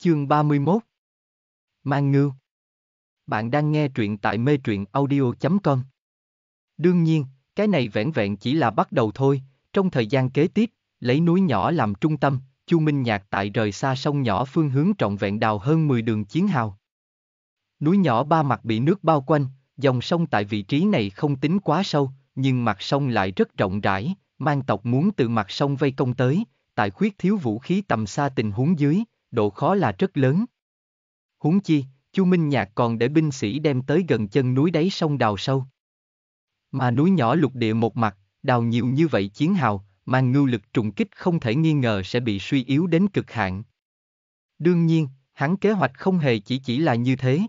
Chương 31 Mang ngưu Bạn đang nghe truyện tại mê truyện audio.com Đương nhiên, cái này vẻn vẹn chỉ là bắt đầu thôi, trong thời gian kế tiếp, lấy núi nhỏ làm trung tâm, Chu Minh Nhạc tại rời xa sông nhỏ phương hướng trọn vẹn đào hơn 10 đường chiến hào. Núi nhỏ ba mặt bị nước bao quanh, dòng sông tại vị trí này không tính quá sâu, nhưng mặt sông lại rất rộng rãi, mang tộc muốn từ mặt sông vây công tới, tại khuyết thiếu vũ khí tầm xa tình huống dưới, độ khó là rất lớn. Huống chi, Chu Minh Nhạc còn để binh sĩ đem tới gần chân núi đáy sông đào sâu. Mà núi nhỏ lục địa một mặt, đào nhiều như vậy chiến hào, mang ngưu lực trùng kích không thể nghi ngờ sẽ bị suy yếu đến cực hạn. Đương nhiên, hắn kế hoạch không hề chỉ chỉ là như thế.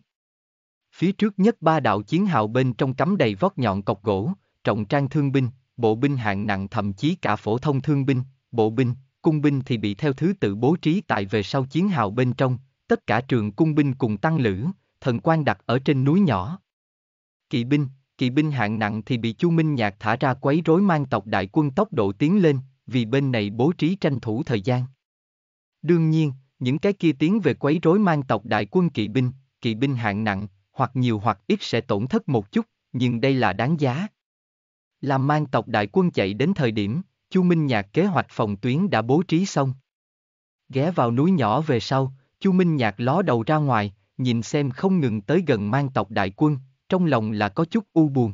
Phía trước nhất ba đạo chiến hào bên trong cắm đầy vót nhọn cọc gỗ, trọng trang thương binh, bộ binh hạng nặng thậm chí cả phổ thông thương binh, bộ binh, cung binh thì bị theo thứ tự bố trí tại về sau chiến hào bên trong, tất cả trường cung binh cùng tăng lữ, thần quan đặt ở trên núi nhỏ. Kỵ binh, kỵ binh hạng nặng thì bị Chu Minh Nhạc thả ra quấy rối mang tộc đại quân tốc độ tiến lên, vì bên này bố trí tranh thủ thời gian. Đương nhiên, những cái kia tiến về quấy rối mang tộc đại quân kỵ binh, kỵ binh hạng nặng, hoặc nhiều hoặc ít sẽ tổn thất một chút, nhưng đây là đáng giá. Làm mang tộc đại quân chạy đến thời điểm, Chu Minh Nhạc kế hoạch phòng tuyến đã bố trí xong. Ghé vào núi nhỏ về sau, Chu Minh Nhạc ló đầu ra ngoài, nhìn xem không ngừng tới gần mang tộc đại quân, trong lòng là có chút u buồn.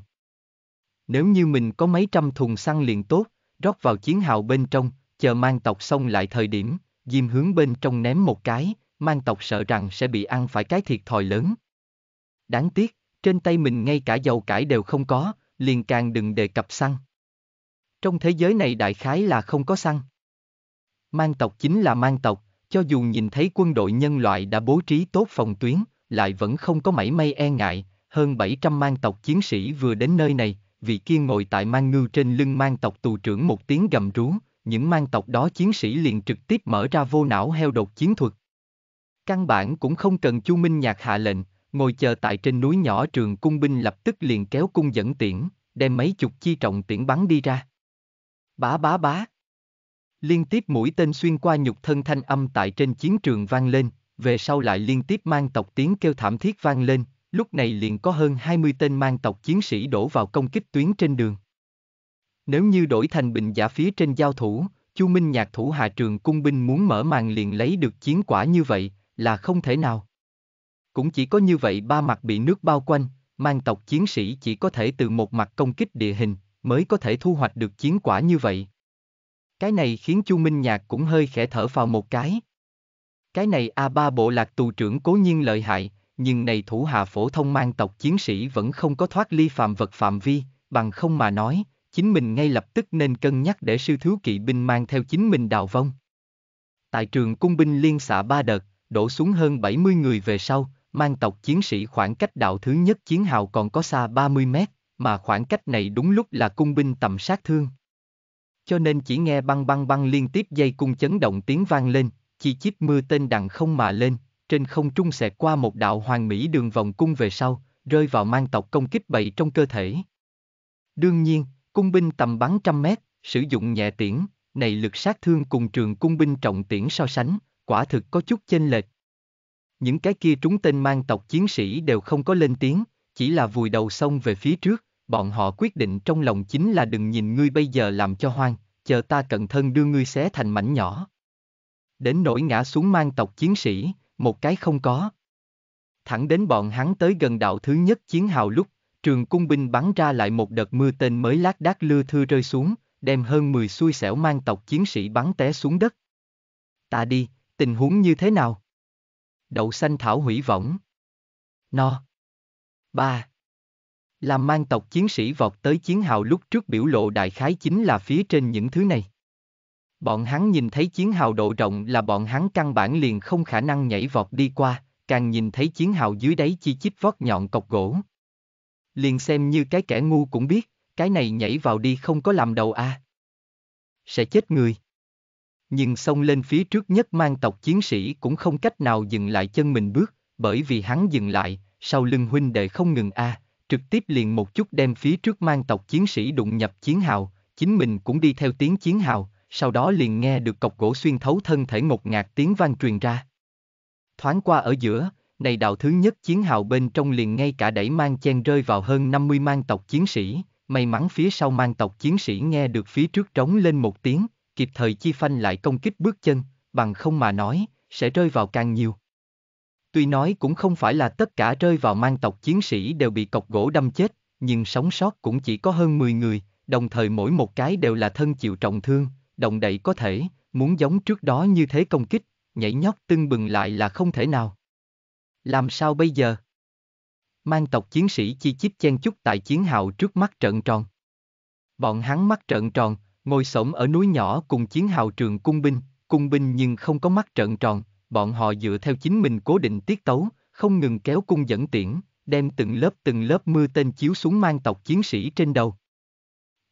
Nếu như mình có mấy trăm thùng xăng liền tốt, rót vào chiến hào bên trong, chờ mang tộc xong lại thời điểm, Diêm hướng bên trong ném một cái, mang tộc sợ rằng sẽ bị ăn phải cái thiệt thòi lớn. Đáng tiếc, trên tay mình ngay cả dầu cải đều không có, liền càng đừng đề cập xăng. Trong thế giới này đại khái là không có xăng. Mang tộc chính là mang tộc, cho dù nhìn thấy quân đội nhân loại đã bố trí tốt phòng tuyến, lại vẫn không có mảy may e ngại, hơn 700 mang tộc chiến sĩ vừa đến nơi này, vị kia ngồi tại mang ngư trên lưng mang tộc tù trưởng một tiếng gầm rú, những mang tộc đó chiến sĩ liền trực tiếp mở ra vô não heo đột chiến thuật. Căn bản cũng không cần Chu Minh Nhạc hạ lệnh, ngồi chờ tại trên núi nhỏ trường cung binh lập tức liền kéo cung dẫn tiễn, đem mấy chục chi trọng tiễn bắn đi ra. Bá bá bá. Liên tiếp mũi tên xuyên qua nhục thân thanh âm tại trên chiến trường vang lên, về sau lại liên tiếp mang tộc tiếng kêu thảm thiết vang lên, lúc này liền có hơn 20 tên mang tộc chiến sĩ đổ vào công kích tuyến trên đường. Nếu như đổi thành bình giả phía trên giao thủ, Chu Minh Nhạc thủ hạ trường cung binh muốn mở màn liền lấy được chiến quả như vậy, là không thể nào. Cũng chỉ có như vậy ba mặt bị nước bao quanh, mang tộc chiến sĩ chỉ có thể từ một mặt công kích địa hình, mới có thể thu hoạch được chiến quả như vậy. Cái này khiến Chu Minh Nhạc cũng hơi khẽ thở vào một cái. Cái này A3 bộ lạc tù trưởng cố nhiên lợi hại, nhưng này thủ hạ phổ thông mang tộc chiến sĩ vẫn không có thoát ly phạm vật phạm vi, bằng không mà nói, chính mình ngay lập tức nên cân nhắc để sư thiếu kỵ binh mang theo chính mình đào vong. Tại trường cung binh liên xã ba đợt, đổ xuống hơn 70 người về sau, mang tộc chiến sĩ khoảng cách đạo thứ nhất chiến hào còn có xa 30 mét mà khoảng cách này đúng lúc là cung binh tầm sát thương. Cho nên chỉ nghe băng băng băng liên tiếp dây cung chấn động tiếng vang lên, chi chít mưa tên đằng không mà lên, trên không trung xẹt qua một đạo hoàng mỹ đường vòng cung về sau, rơi vào mang tộc công kích bậy trong cơ thể. Đương nhiên, cung binh tầm bắn trăm mét, sử dụng nhẹ tiễn, này lực sát thương cùng trường cung binh trọng tiễn so sánh, quả thực có chút chênh lệch. Những cái kia trúng tên mang tộc chiến sĩ đều không có lên tiếng, chỉ là vùi đầu xông về phía trước, bọn họ quyết định trong lòng chính là đừng nhìn ngươi bây giờ làm cho hoang, chờ ta cận thân đưa ngươi xé thành mảnh nhỏ. Đến nỗi ngã xuống mang tộc chiến sĩ, một cái không có. Thẳng đến bọn hắn tới gần đạo thứ nhất chiến hào lúc, trường cung binh bắn ra lại một đợt mưa tên mới lác đác lưa thưa rơi xuống, đem hơn 10 xui xẻo mang tộc chiến sĩ bắn té xuống đất. Ta đi, tình huống như thế nào? Đậu xanh thảo hủy võng. No. Ba làm mang tộc chiến sĩ vọt tới chiến hào lúc trước biểu lộ đại khái chính là phía trên những thứ này. Bọn hắn nhìn thấy chiến hào độ rộng là bọn hắn căn bản liền không khả năng nhảy vọt đi qua, càng nhìn thấy chiến hào dưới đáy chi chít vót nhọn cọc gỗ. Liền xem như cái kẻ ngu cũng biết, cái này nhảy vào đi không có làm đầu a à. Sẽ chết người. Nhưng xông lên phía trước nhất mang tộc chiến sĩ cũng không cách nào dừng lại chân mình bước, bởi vì hắn dừng lại, sau lưng huynh đệ không ngừng a à trực tiếp liền một chút đem phía trước mang tộc chiến sĩ đụng nhập chiến hào, chính mình cũng đi theo tiếng chiến hào, sau đó liền nghe được cọc gỗ xuyên thấu thân thể ngột ngạt tiếng vang truyền ra. Thoáng qua ở giữa, này đạo thứ nhất chiến hào bên trong liền ngay cả đẩy mang chen rơi vào hơn 50 mang tộc chiến sĩ, may mắn phía sau mang tộc chiến sĩ nghe được phía trước trống lên một tiếng, kịp thời chi phanh lại công kích bước chân, bằng không mà nói, sẽ rơi vào càng nhiều. Tuy nói cũng không phải là tất cả rơi vào mang tộc chiến sĩ đều bị cọc gỗ đâm chết, nhưng sống sót cũng chỉ có hơn 10 người, đồng thời mỗi một cái đều là thân chịu trọng thương, đồng đậy có thể, muốn giống trước đó như thế công kích, nhảy nhót tưng bừng lại là không thể nào. Làm sao bây giờ? Mang tộc chiến sĩ chi chít chen chúc tại chiến hào trước mắt trận tròn. Bọn hắn mắt trận tròn, ngồi sổng ở núi nhỏ cùng chiến hào trường cung binh, cung binh nhưng không có mắt trận tròn, bọn họ dựa theo chính mình cố định tiết tấu, không ngừng kéo cung dẫn tiễn, đem từng lớp từng lớp mưa tên chiếu xuống mang tộc chiến sĩ trên đầu.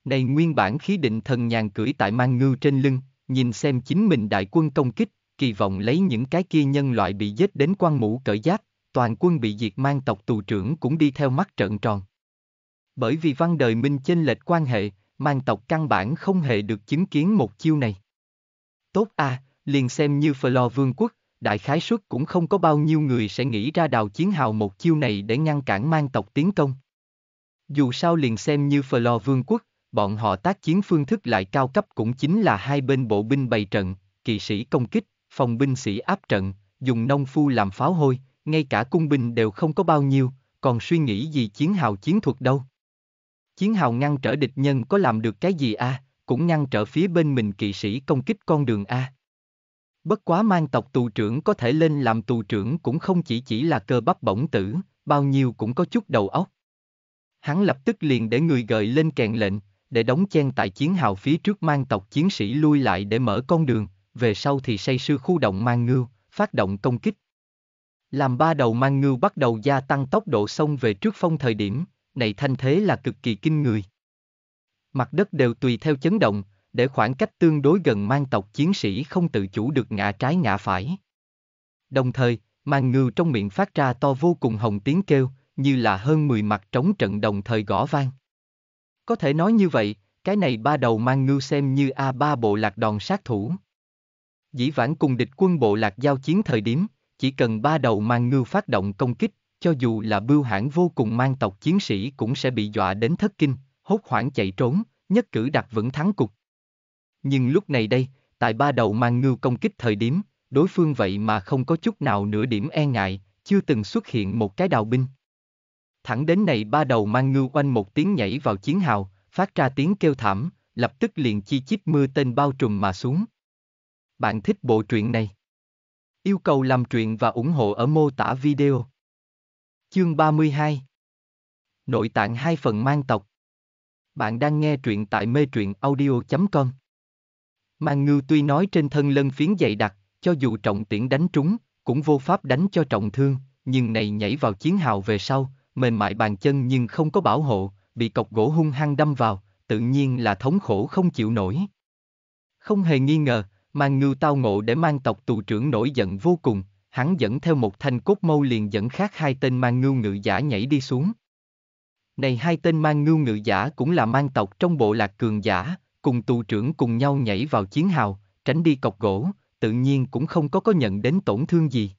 Này nguyên bản khí định thần nhàn cưỡi tại mang ngư trên lưng, nhìn xem chính mình đại quân công kích, kỳ vọng lấy những cái kia nhân loại bị giết đến quan mũ cởi giáp, toàn quân bị diệt mang tộc tù trưởng cũng đi theo mắt trợn tròn. Bởi vì văn đời minh chênh lệch quan hệ, mang tộc căn bản không hề được chứng kiến một chiêu này. Tốt à, liền xem như Phờ Lò Vương quốc, đại khái suất cũng không có bao nhiêu người sẽ nghĩ ra đào chiến hào một chiêu này để ngăn cản mang tộc tiến công. Dù sao liền xem như phờ lò vương quốc, bọn họ tác chiến phương thức lại cao cấp cũng chính là hai bên bộ binh bày trận, kỵ sĩ công kích, phòng binh sĩ áp trận, dùng nông phu làm pháo hôi, ngay cả cung binh đều không có bao nhiêu, còn suy nghĩ gì chiến hào chiến thuật đâu. Chiến hào ngăn trở địch nhân có làm được cái gì a? À? cũng ngăn trở phía bên mình kỵ sĩ công kích con đường A, Bất quá mang tộc tù trưởng có thể lên làm tù trưởng cũng không chỉ chỉ là cơ bắp bổng tử, bao nhiêu cũng có chút đầu óc. Hắn lập tức liền để người gợi lên kèn lệnh, để đóng chen tại chiến hào phía trước mang tộc chiến sĩ lui lại để mở con đường, về sau thì say sư khu động mang ngưu, phát động công kích. Làm ba đầu mang ngưu bắt đầu gia tăng tốc độ xông về trước phong thời điểm, này thanh thế là cực kỳ kinh người. Mặt đất đều tùy theo chấn động, để khoảng cách tương đối gần mang tộc chiến sĩ không tự chủ được ngã trái ngã phải. Đồng thời, màn ngưu trong miệng phát ra to vô cùng hồng tiếng kêu, như là hơn 10 mặt trống trận đồng thời gõ vang. Có thể nói như vậy, cái này ba đầu mang ngưu xem như A3 bộ lạc đòn sát thủ. Dĩ vãng cùng địch quân bộ lạc giao chiến thời điểm, chỉ cần ba đầu mang ngưu phát động công kích, cho dù là bưu hãng vô cùng mang tộc chiến sĩ cũng sẽ bị dọa đến thất kinh, hốt hoảng chạy trốn, nhất cử đặt vững thắng cục. Nhưng lúc này đây, tại ba đầu mang ngưu công kích thời điểm, đối phương vậy mà không có chút nào nửa điểm e ngại, chưa từng xuất hiện một cái đào binh. Thẳng đến này ba đầu mang ngưu oanh một tiếng nhảy vào chiến hào, phát ra tiếng kêu thảm, lập tức liền chi chít mưa tên bao trùm mà xuống. Bạn thích bộ truyện này? Yêu cầu làm truyện và ủng hộ ở mô tả video. Chương 32 Nội tạng hai phần mang tộc Bạn đang nghe truyện tại mê truyện audio.com Mang ngư tuy nói trên thân lân phiến dày đặc, cho dù trọng tiễn đánh trúng, cũng vô pháp đánh cho trọng thương, nhưng này nhảy vào chiến hào về sau, mềm mại bàn chân nhưng không có bảo hộ, bị cọc gỗ hung hăng đâm vào, tự nhiên là thống khổ không chịu nổi. Không hề nghi ngờ, mang Ngư tao ngộ để mang tộc tù trưởng nổi giận vô cùng, hắn dẫn theo một thanh cốt mâu liền dẫn khác hai tên mang Ngư ngự giả nhảy đi xuống. Này hai tên mang Ngư ngự giả cũng là mang tộc trong bộ lạc cường giả, cùng tù trưởng cùng nhau nhảy vào chiến hào, tránh đi cọc gỗ, tự nhiên cũng không có có nhận đến tổn thương gì.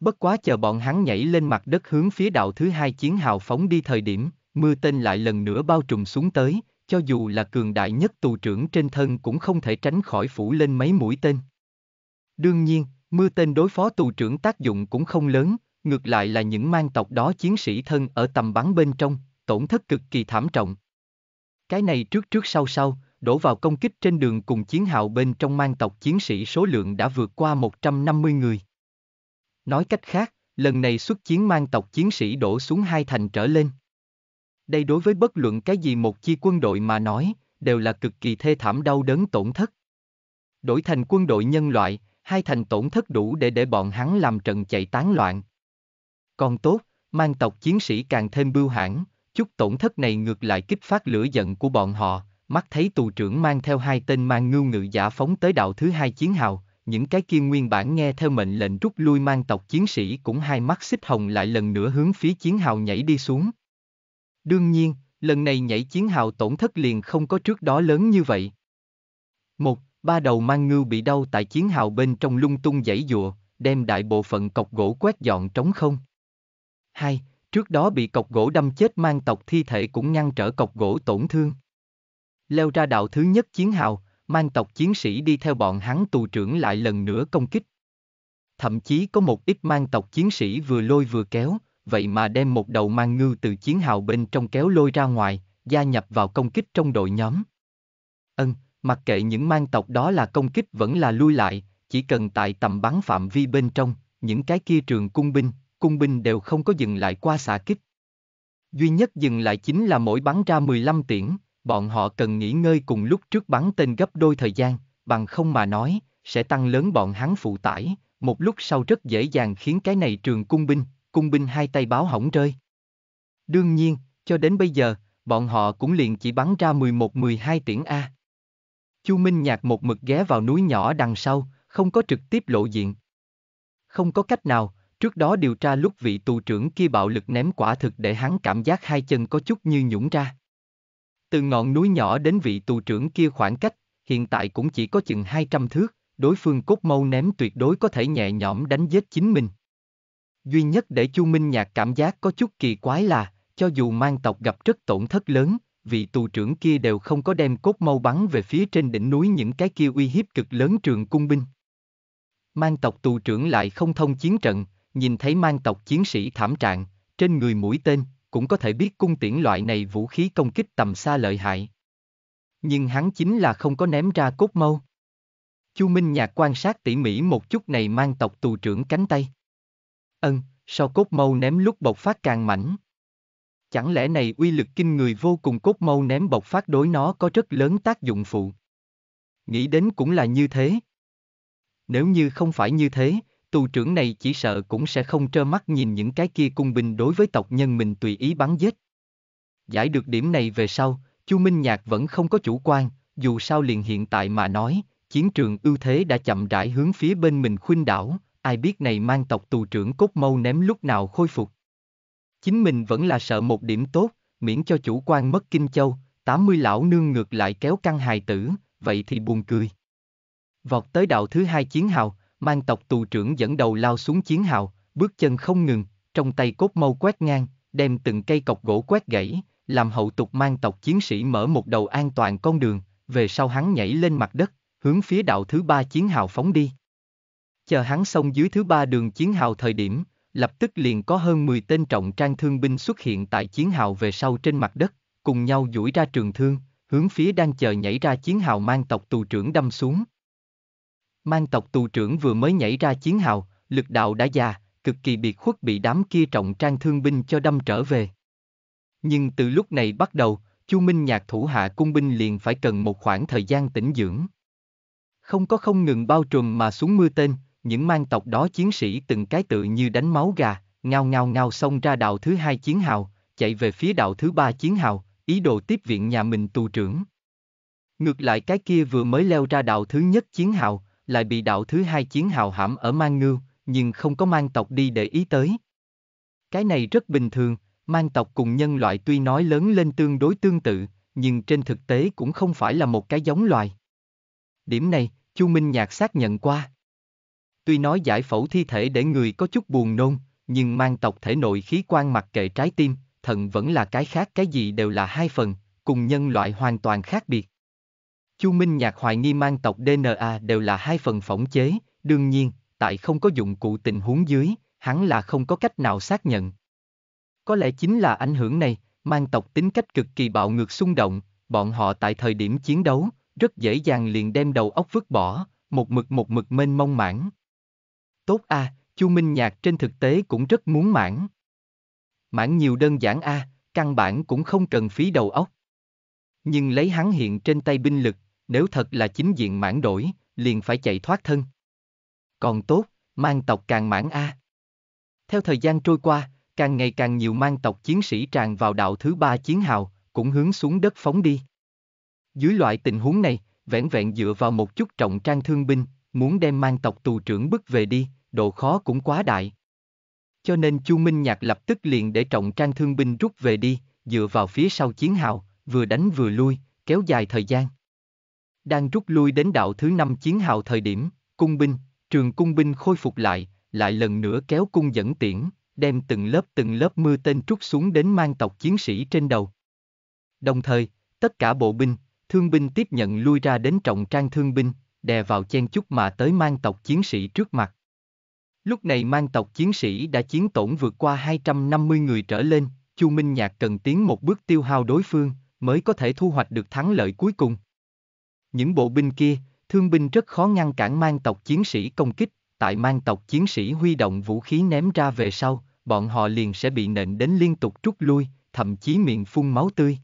Bất quá chờ bọn hắn nhảy lên mặt đất hướng phía đạo thứ hai chiến hào phóng đi thời điểm, mưa tên lại lần nữa bao trùm xuống tới, cho dù là cường đại nhất tù trưởng trên thân cũng không thể tránh khỏi phủ lên mấy mũi tên. Đương nhiên, mưa tên đối phó tù trưởng tác dụng cũng không lớn, ngược lại là những mang tộc đó chiến sĩ thân ở tầm bắn bên trong, tổn thất cực kỳ thảm trọng. Cái này trước trước sau sau, đổ vào công kích trên đường cùng chiến hào bên trong mang tộc chiến sĩ số lượng đã vượt qua 150 người. Nói cách khác, lần này xuất chiến mang tộc chiến sĩ đổ xuống hai thành trở lên. Đây đối với bất luận cái gì một chi quân đội mà nói, đều là cực kỳ thê thảm đau đớn tổn thất. Đổi thành quân đội nhân loại, hai thành tổn thất đủ để để bọn hắn làm trận chạy tán loạn. Còn tốt, mang tộc chiến sĩ càng thêm bưu hãn, chút tổn thất này ngược lại kích phát lửa giận của bọn họ, mắt thấy tù trưởng mang theo hai tên mang ngưu ngự giả phóng tới đạo thứ hai chiến hào, những cái kia nguyên bản nghe theo mệnh lệnh rút lui mang tộc chiến sĩ cũng hai mắt xích hồng lại lần nữa hướng phía chiến hào nhảy đi xuống. Đương nhiên, lần này nhảy chiến hào tổn thất liền không có trước đó lớn như vậy. Một, ba đầu mang ngưu bị đau tại chiến hào bên trong lung tung dãy dụa, đem đại bộ phận cọc gỗ quét dọn trống không. Hai, trước đó bị cọc gỗ đâm chết mang tộc thi thể cũng ngăn trở cọc gỗ tổn thương leo ra đạo thứ nhất chiến hào, mang tộc chiến sĩ đi theo bọn hắn tù trưởng lại lần nữa công kích. Thậm chí có một ít mang tộc chiến sĩ vừa lôi vừa kéo, vậy mà đem một đầu mang ngư từ chiến hào bên trong kéo lôi ra ngoài, gia nhập vào công kích trong đội nhóm. Ân, mặc kệ những mang tộc đó là công kích vẫn là lui lại, chỉ cần tại tầm bắn phạm vi bên trong, những cái kia trường cung binh, cung binh đều không có dừng lại qua xạ kích. Duy nhất dừng lại chính là mỗi bắn ra 15 tiễn, bọn họ cần nghỉ ngơi cùng lúc trước bắn tên gấp đôi thời gian, bằng không mà nói, sẽ tăng lớn bọn hắn phụ tải, một lúc sau rất dễ dàng khiến cái này trường cung binh, cung binh hai tay báo hỏng rơi. Đương nhiên, cho đến bây giờ, bọn họ cũng liền chỉ bắn ra 11-12 tiễn A. Chu Minh Nhạc một mực ghé vào núi nhỏ đằng sau, không có trực tiếp lộ diện. Không có cách nào, trước đó điều tra lúc vị tù trưởng kia bạo lực ném quả thực để hắn cảm giác hai chân có chút như nhũng ra. Từ ngọn núi nhỏ đến vị tù trưởng kia khoảng cách, hiện tại cũng chỉ có chừng 200 thước, đối phương cốt mâu ném tuyệt đối có thể nhẹ nhõm đánh giết chính mình. Duy nhất để Chu Minh Nhạc cảm giác có chút kỳ quái là, cho dù mang tộc gặp rất tổn thất lớn, vị tù trưởng kia đều không có đem cốt mâu bắn về phía trên đỉnh núi những cái kia uy hiếp cực lớn trường cung binh. Mang tộc tù trưởng lại không thông chiến trận, nhìn thấy mang tộc chiến sĩ thảm trạng, trên người mũi tên, cũng có thể biết cung tiễn loại này vũ khí công kích tầm xa lợi hại. Nhưng hắn chính là không có ném ra cốt mâu. Chu Minh Nhạc quan sát tỉ mỉ một chút này mang tộc tù trưởng cánh tay. Ân, sau cốt mâu ném lúc bộc phát càng mảnh. Chẳng lẽ này uy lực kinh người vô cùng cốt mâu ném bộc phát đối nó có rất lớn tác dụng phụ. Nghĩ đến cũng là như thế. Nếu như không phải như thế, tù trưởng này chỉ sợ cũng sẽ không trơ mắt nhìn những cái kia cung binh đối với tộc nhân mình tùy ý bắn giết. Giải được điểm này về sau, Chu Minh Nhạc vẫn không có chủ quan, dù sao liền hiện tại mà nói, chiến trường ưu thế đã chậm rãi hướng phía bên mình khuynh đảo, ai biết này mang tộc tù trưởng cốt mâu ném lúc nào khôi phục. Chính mình vẫn là sợ một điểm tốt, miễn cho chủ quan mất kinh châu, 80 lão nương ngược lại kéo căng hài tử, vậy thì buồn cười. Vọt tới đạo thứ hai chiến hào, mang tộc tù trưởng dẫn đầu lao xuống chiến hào, bước chân không ngừng, trong tay cốt mâu quét ngang, đem từng cây cọc gỗ quét gãy, làm hậu tục mang tộc chiến sĩ mở một đầu an toàn con đường, về sau hắn nhảy lên mặt đất, hướng phía đạo thứ ba chiến hào phóng đi. Chờ hắn xong dưới thứ ba đường chiến hào thời điểm, lập tức liền có hơn 10 tên trọng trang thương binh xuất hiện tại chiến hào về sau trên mặt đất, cùng nhau duỗi ra trường thương, hướng phía đang chờ nhảy ra chiến hào mang tộc tù trưởng đâm xuống. Mang tộc tù trưởng vừa mới nhảy ra chiến hào, lực đạo đã già, cực kỳ biệt khuất bị đám kia trọng trang thương binh cho đâm trở về. Nhưng từ lúc này bắt đầu, Chu Minh Nhạc thủ hạ cung binh liền phải cần một khoảng thời gian tĩnh dưỡng. Không có không ngừng bao trùm mà xuống mưa tên, những mang tộc đó chiến sĩ từng cái tự như đánh máu gà, ngao ngao ngao xông ra đạo thứ hai chiến hào, chạy về phía đạo thứ ba chiến hào, ý đồ tiếp viện nhà mình tù trưởng. Ngược lại cái kia vừa mới leo ra đạo thứ nhất chiến hào, lại bị đạo thứ hai chiến hào hãm ở Mang Ngưu, nhưng không có mang tộc đi để ý tới. Cái này rất bình thường, mang tộc cùng nhân loại tuy nói lớn lên tương đối tương tự, nhưng trên thực tế cũng không phải là một cái giống loài. Điểm này, Chu Minh Nhạc xác nhận qua. Tuy nói giải phẫu thi thể để người có chút buồn nôn, nhưng mang tộc thể nội khí quan mặc kệ trái tim, thận vẫn là cái khác cái gì đều là hai phần, cùng nhân loại hoàn toàn khác biệt. Chu Minh Nhạc hoài nghi mang tộc DNA đều là hai phần phỏng chế, đương nhiên, tại không có dụng cụ tình huống dưới, hắn là không có cách nào xác nhận. Có lẽ chính là ảnh hưởng này, mang tộc tính cách cực kỳ bạo ngược xung động, bọn họ tại thời điểm chiến đấu, rất dễ dàng liền đem đầu óc vứt bỏ, một mực một mực mênh mông mãn. Tốt a, à, Chu Minh Nhạc trên thực tế cũng rất muốn mãn. Mãn nhiều đơn giản a, à, căn bản cũng không cần phí đầu óc. Nhưng lấy hắn hiện trên tay binh lực, nếu thật là chính diện mãn đổi, liền phải chạy thoát thân. Còn tốt, mang tộc càng mãn A. Theo thời gian trôi qua, càng ngày càng nhiều mang tộc chiến sĩ tràn vào đạo thứ ba chiến hào, cũng hướng xuống đất phóng đi. Dưới loại tình huống này, vẹn vẹn dựa vào một chút trọng trang thương binh, muốn đem mang tộc tù trưởng bức về đi, độ khó cũng quá đại. Cho nên Chu Minh Nhạc lập tức liền để trọng trang thương binh rút về đi, dựa vào phía sau chiến hào, vừa đánh vừa lui, kéo dài thời gian đang rút lui đến đạo thứ năm chiến hào thời điểm, cung binh, trường cung binh khôi phục lại, lại lần nữa kéo cung dẫn tiễn, đem từng lớp từng lớp mưa tên trút xuống đến mang tộc chiến sĩ trên đầu. Đồng thời, tất cả bộ binh, thương binh tiếp nhận lui ra đến trọng trang thương binh, đè vào chen chúc mà tới mang tộc chiến sĩ trước mặt. Lúc này mang tộc chiến sĩ đã chiến tổn vượt qua 250 người trở lên, Chu Minh Nhạc cần tiến một bước tiêu hao đối phương, mới có thể thu hoạch được thắng lợi cuối cùng. Những bộ binh kia, thương binh rất khó ngăn cản mang tộc chiến sĩ công kích, tại mang tộc chiến sĩ huy động vũ khí ném ra về sau, bọn họ liền sẽ bị nện đến liên tục rút lui, thậm chí miệng phun máu tươi.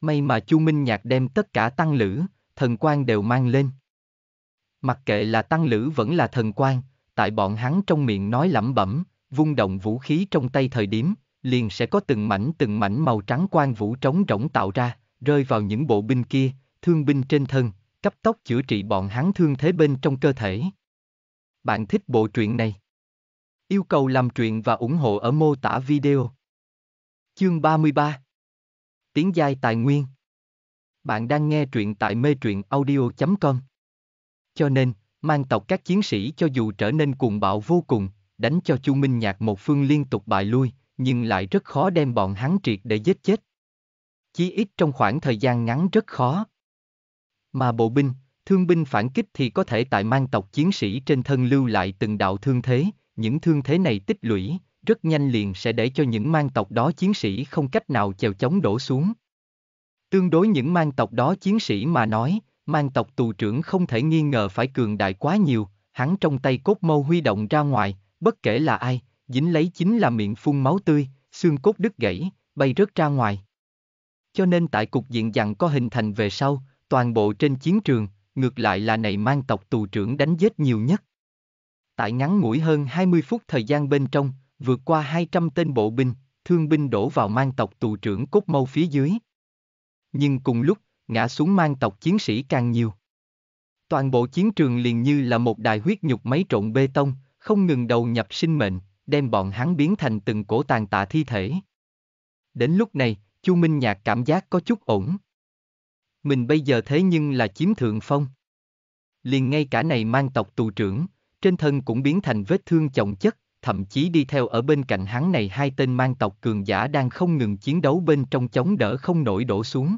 May mà Chu Minh Nhạc đem tất cả tăng lữ, thần quan đều mang lên. Mặc kệ là tăng lữ vẫn là thần quan, tại bọn hắn trong miệng nói lẩm bẩm, vung động vũ khí trong tay thời điểm, liền sẽ có từng mảnh từng mảnh màu trắng quan vũ trống rỗng tạo ra, rơi vào những bộ binh kia, thương binh trên thân, cấp tốc chữa trị bọn hắn thương thế bên trong cơ thể. Bạn thích bộ truyện này? Yêu cầu làm truyện và ủng hộ ở mô tả video. Chương 33 Tiếng giai tài nguyên Bạn đang nghe truyện tại mê truyện audio.com Cho nên, mang tộc các chiến sĩ cho dù trở nên cuồng bạo vô cùng, đánh cho Chu Minh Nhạc một phương liên tục bại lui, nhưng lại rất khó đem bọn hắn triệt để giết chết. Chí ít trong khoảng thời gian ngắn rất khó. Mà bộ binh, thương binh phản kích thì có thể tại mang tộc chiến sĩ trên thân lưu lại từng đạo thương thế, những thương thế này tích lũy, rất nhanh liền sẽ để cho những mang tộc đó chiến sĩ không cách nào chèo chống đổ xuống. Tương đối những mang tộc đó chiến sĩ mà nói, mang tộc tù trưởng không thể nghi ngờ phải cường đại quá nhiều, hắn trong tay cốt mâu huy động ra ngoài, bất kể là ai, dính lấy chính là miệng phun máu tươi, xương cốt đứt gãy, bay rớt ra ngoài. Cho nên tại cục diện dặn có hình thành về sau, toàn bộ trên chiến trường, ngược lại là này mang tộc tù trưởng đánh giết nhiều nhất. Tại ngắn ngủi hơn 20 phút thời gian bên trong, vượt qua 200 tên bộ binh, thương binh đổ vào mang tộc tù trưởng cốt mâu phía dưới. Nhưng cùng lúc, ngã xuống mang tộc chiến sĩ càng nhiều. Toàn bộ chiến trường liền như là một đài huyết nhục máy trộn bê tông, không ngừng đầu nhập sinh mệnh, đem bọn hắn biến thành từng cổ tàn tạ thi thể. Đến lúc này, Chu Minh Nhạc cảm giác có chút ổn mình bây giờ thế nhưng là chiếm thượng phong. Liền ngay cả này mang tộc tù trưởng, trên thân cũng biến thành vết thương chồng chất, thậm chí đi theo ở bên cạnh hắn này hai tên mang tộc cường giả đang không ngừng chiến đấu bên trong chống đỡ không nổi đổ xuống.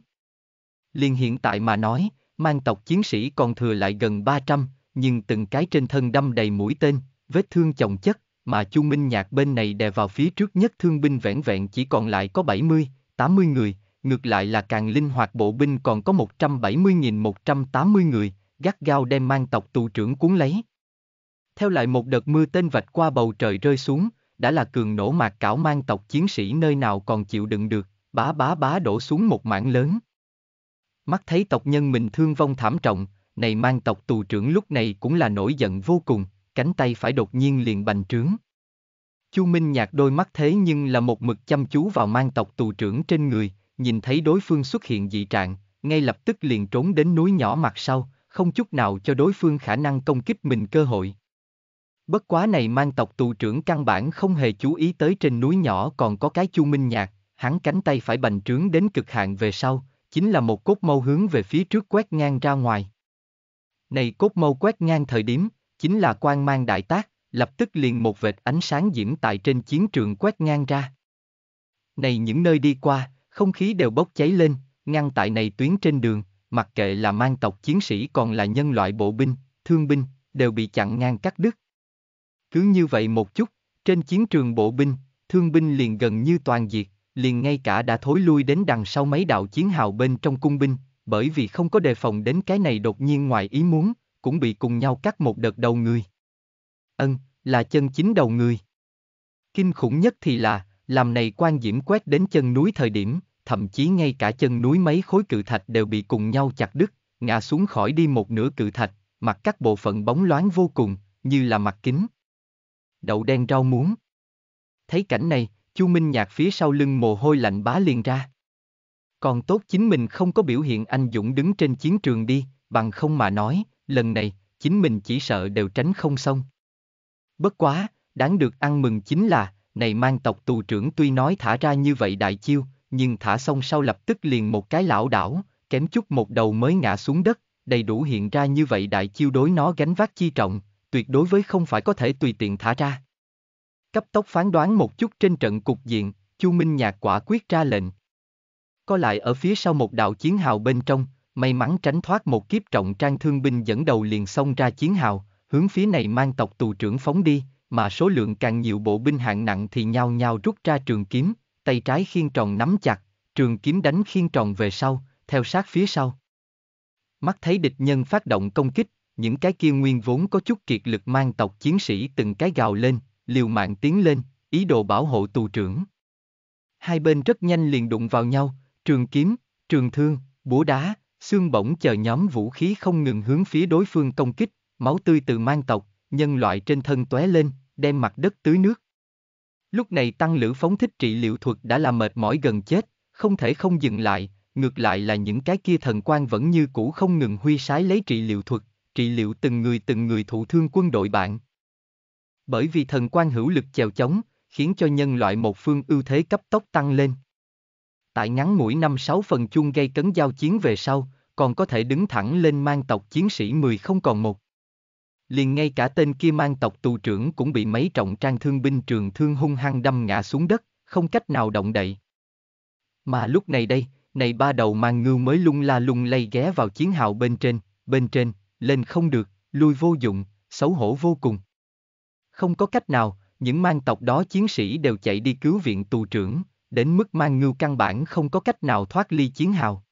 Liền hiện tại mà nói, mang tộc chiến sĩ còn thừa lại gần 300, nhưng từng cái trên thân đâm đầy mũi tên, vết thương chồng chất, mà Chu Minh Nhạc bên này đè vào phía trước nhất thương binh vẻn vẹn chỉ còn lại có 70, 80 người, ngược lại là càng linh hoạt bộ binh còn có 170.180 người, gắt gao đem mang tộc tù trưởng cuốn lấy. Theo lại một đợt mưa tên vạch qua bầu trời rơi xuống, đã là cường nổ mạc cảo mang tộc chiến sĩ nơi nào còn chịu đựng được, bá bá bá đổ xuống một mảng lớn. Mắt thấy tộc nhân mình thương vong thảm trọng, này mang tộc tù trưởng lúc này cũng là nổi giận vô cùng, cánh tay phải đột nhiên liền bành trướng. Chu Minh nhạt đôi mắt thế nhưng là một mực chăm chú vào mang tộc tù trưởng trên người, nhìn thấy đối phương xuất hiện dị trạng, ngay lập tức liền trốn đến núi nhỏ mặt sau, không chút nào cho đối phương khả năng công kích mình cơ hội. Bất quá này mang tộc tù trưởng căn bản không hề chú ý tới trên núi nhỏ còn có cái chu minh nhạc, hắn cánh tay phải bành trướng đến cực hạn về sau, chính là một cốt mâu hướng về phía trước quét ngang ra ngoài. Này cốt mâu quét ngang thời điểm, chính là quan mang đại tác, lập tức liền một vệt ánh sáng diễm tại trên chiến trường quét ngang ra. Này những nơi đi qua, không khí đều bốc cháy lên, ngăn tại này tuyến trên đường, mặc kệ là mang tộc chiến sĩ còn là nhân loại bộ binh, thương binh, đều bị chặn ngang cắt đứt. Cứ như vậy một chút, trên chiến trường bộ binh, thương binh liền gần như toàn diệt, liền ngay cả đã thối lui đến đằng sau mấy đạo chiến hào bên trong cung binh, bởi vì không có đề phòng đến cái này đột nhiên ngoài ý muốn, cũng bị cùng nhau cắt một đợt đầu người. Ân, là chân chính đầu người. Kinh khủng nhất thì là, làm này quan diễm quét đến chân núi thời điểm, thậm chí ngay cả chân núi mấy khối cự thạch đều bị cùng nhau chặt đứt, ngã xuống khỏi đi một nửa cự thạch, mặt các bộ phận bóng loáng vô cùng, như là mặt kính. Đậu đen rau muống. Thấy cảnh này, Chu Minh Nhạc phía sau lưng mồ hôi lạnh bá liền ra. Còn tốt chính mình không có biểu hiện anh Dũng đứng trên chiến trường đi, bằng không mà nói, lần này, chính mình chỉ sợ đều tránh không xong. Bất quá, đáng được ăn mừng chính là, này mang tộc tù trưởng tuy nói thả ra như vậy đại chiêu, nhưng thả xong sau lập tức liền một cái lão đảo, kém chút một đầu mới ngã xuống đất, đầy đủ hiện ra như vậy đại chiêu đối nó gánh vác chi trọng, tuyệt đối với không phải có thể tùy tiện thả ra. Cấp tốc phán đoán một chút trên trận cục diện, Chu Minh Nhạc quả quyết ra lệnh. Có lại ở phía sau một đạo chiến hào bên trong, may mắn tránh thoát một kiếp trọng trang thương binh dẫn đầu liền xông ra chiến hào, hướng phía này mang tộc tù trưởng phóng đi, mà số lượng càng nhiều bộ binh hạng nặng thì nhau nhau rút ra trường kiếm, tay trái khiên tròn nắm chặt, trường kiếm đánh khiên tròn về sau, theo sát phía sau. Mắt thấy địch nhân phát động công kích, những cái kia nguyên vốn có chút kiệt lực mang tộc chiến sĩ từng cái gào lên, liều mạng tiến lên, ý đồ bảo hộ tù trưởng. Hai bên rất nhanh liền đụng vào nhau, trường kiếm, trường thương, búa đá, xương bổng chờ nhóm vũ khí không ngừng hướng phía đối phương công kích, máu tươi từ mang tộc, nhân loại trên thân tóe lên, đem mặt đất tưới nước. Lúc này tăng lữ phóng thích trị liệu thuật đã là mệt mỏi gần chết, không thể không dừng lại, ngược lại là những cái kia thần quan vẫn như cũ không ngừng huy sái lấy trị liệu thuật, trị liệu từng người từng người thụ thương quân đội bạn. Bởi vì thần quan hữu lực chèo chống, khiến cho nhân loại một phương ưu thế cấp tốc tăng lên. Tại ngắn mũi năm sáu phần chung gây cấn giao chiến về sau, còn có thể đứng thẳng lên mang tộc chiến sĩ 10 không còn một liền ngay cả tên kia mang tộc tù trưởng cũng bị mấy trọng trang thương binh trường thương hung hăng đâm ngã xuống đất, không cách nào động đậy. Mà lúc này đây, này ba đầu mang ngưu mới lung la lung lay ghé vào chiến hào bên trên, bên trên, lên không được, lui vô dụng, xấu hổ vô cùng. Không có cách nào, những mang tộc đó chiến sĩ đều chạy đi cứu viện tù trưởng, đến mức mang ngưu căn bản không có cách nào thoát ly chiến hào.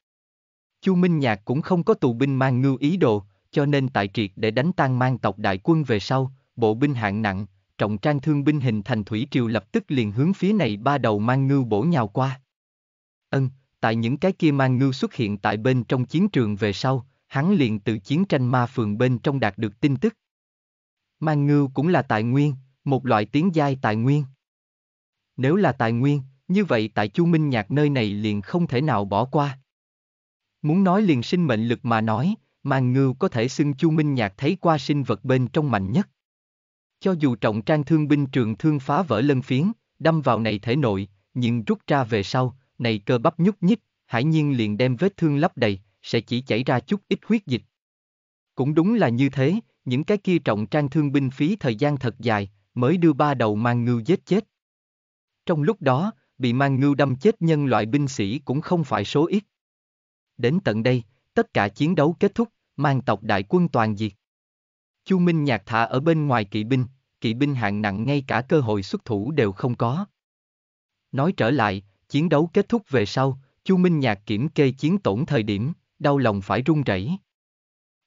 Chu Minh Nhạc cũng không có tù binh mang ngưu ý đồ, cho nên tại triệt để đánh tan mang tộc đại quân về sau, bộ binh hạng nặng, trọng trang thương binh hình thành thủy triều lập tức liền hướng phía này ba đầu mang ngưu bổ nhào qua. Ân, tại những cái kia mang ngưu xuất hiện tại bên trong chiến trường về sau, hắn liền từ chiến tranh ma phường bên trong đạt được tin tức. Mang ngưu cũng là tài nguyên, một loại tiếng giai tài nguyên. Nếu là tài nguyên, như vậy tại Chu Minh Nhạc nơi này liền không thể nào bỏ qua. Muốn nói liền sinh mệnh lực mà nói, Mang ngưu có thể xưng Chu Minh Nhạc thấy qua sinh vật bên trong mạnh nhất. Cho dù trọng trang thương binh trường thương phá vỡ lân phiến, đâm vào này thể nội, nhưng rút ra về sau, này cơ bắp nhúc nhích, hải nhiên liền đem vết thương lấp đầy, sẽ chỉ chảy ra chút ít huyết dịch. Cũng đúng là như thế, những cái kia trọng trang thương binh phí thời gian thật dài, mới đưa ba đầu mang ngưu giết chết. Trong lúc đó, bị mang ngưu đâm chết nhân loại binh sĩ cũng không phải số ít. Đến tận đây, tất cả chiến đấu kết thúc, mang tộc đại quân toàn diệt. Chu Minh Nhạc thả ở bên ngoài kỵ binh, kỵ binh hạng nặng ngay cả cơ hội xuất thủ đều không có. Nói trở lại, chiến đấu kết thúc về sau, Chu Minh Nhạc kiểm kê chiến tổn thời điểm, đau lòng phải run rẩy.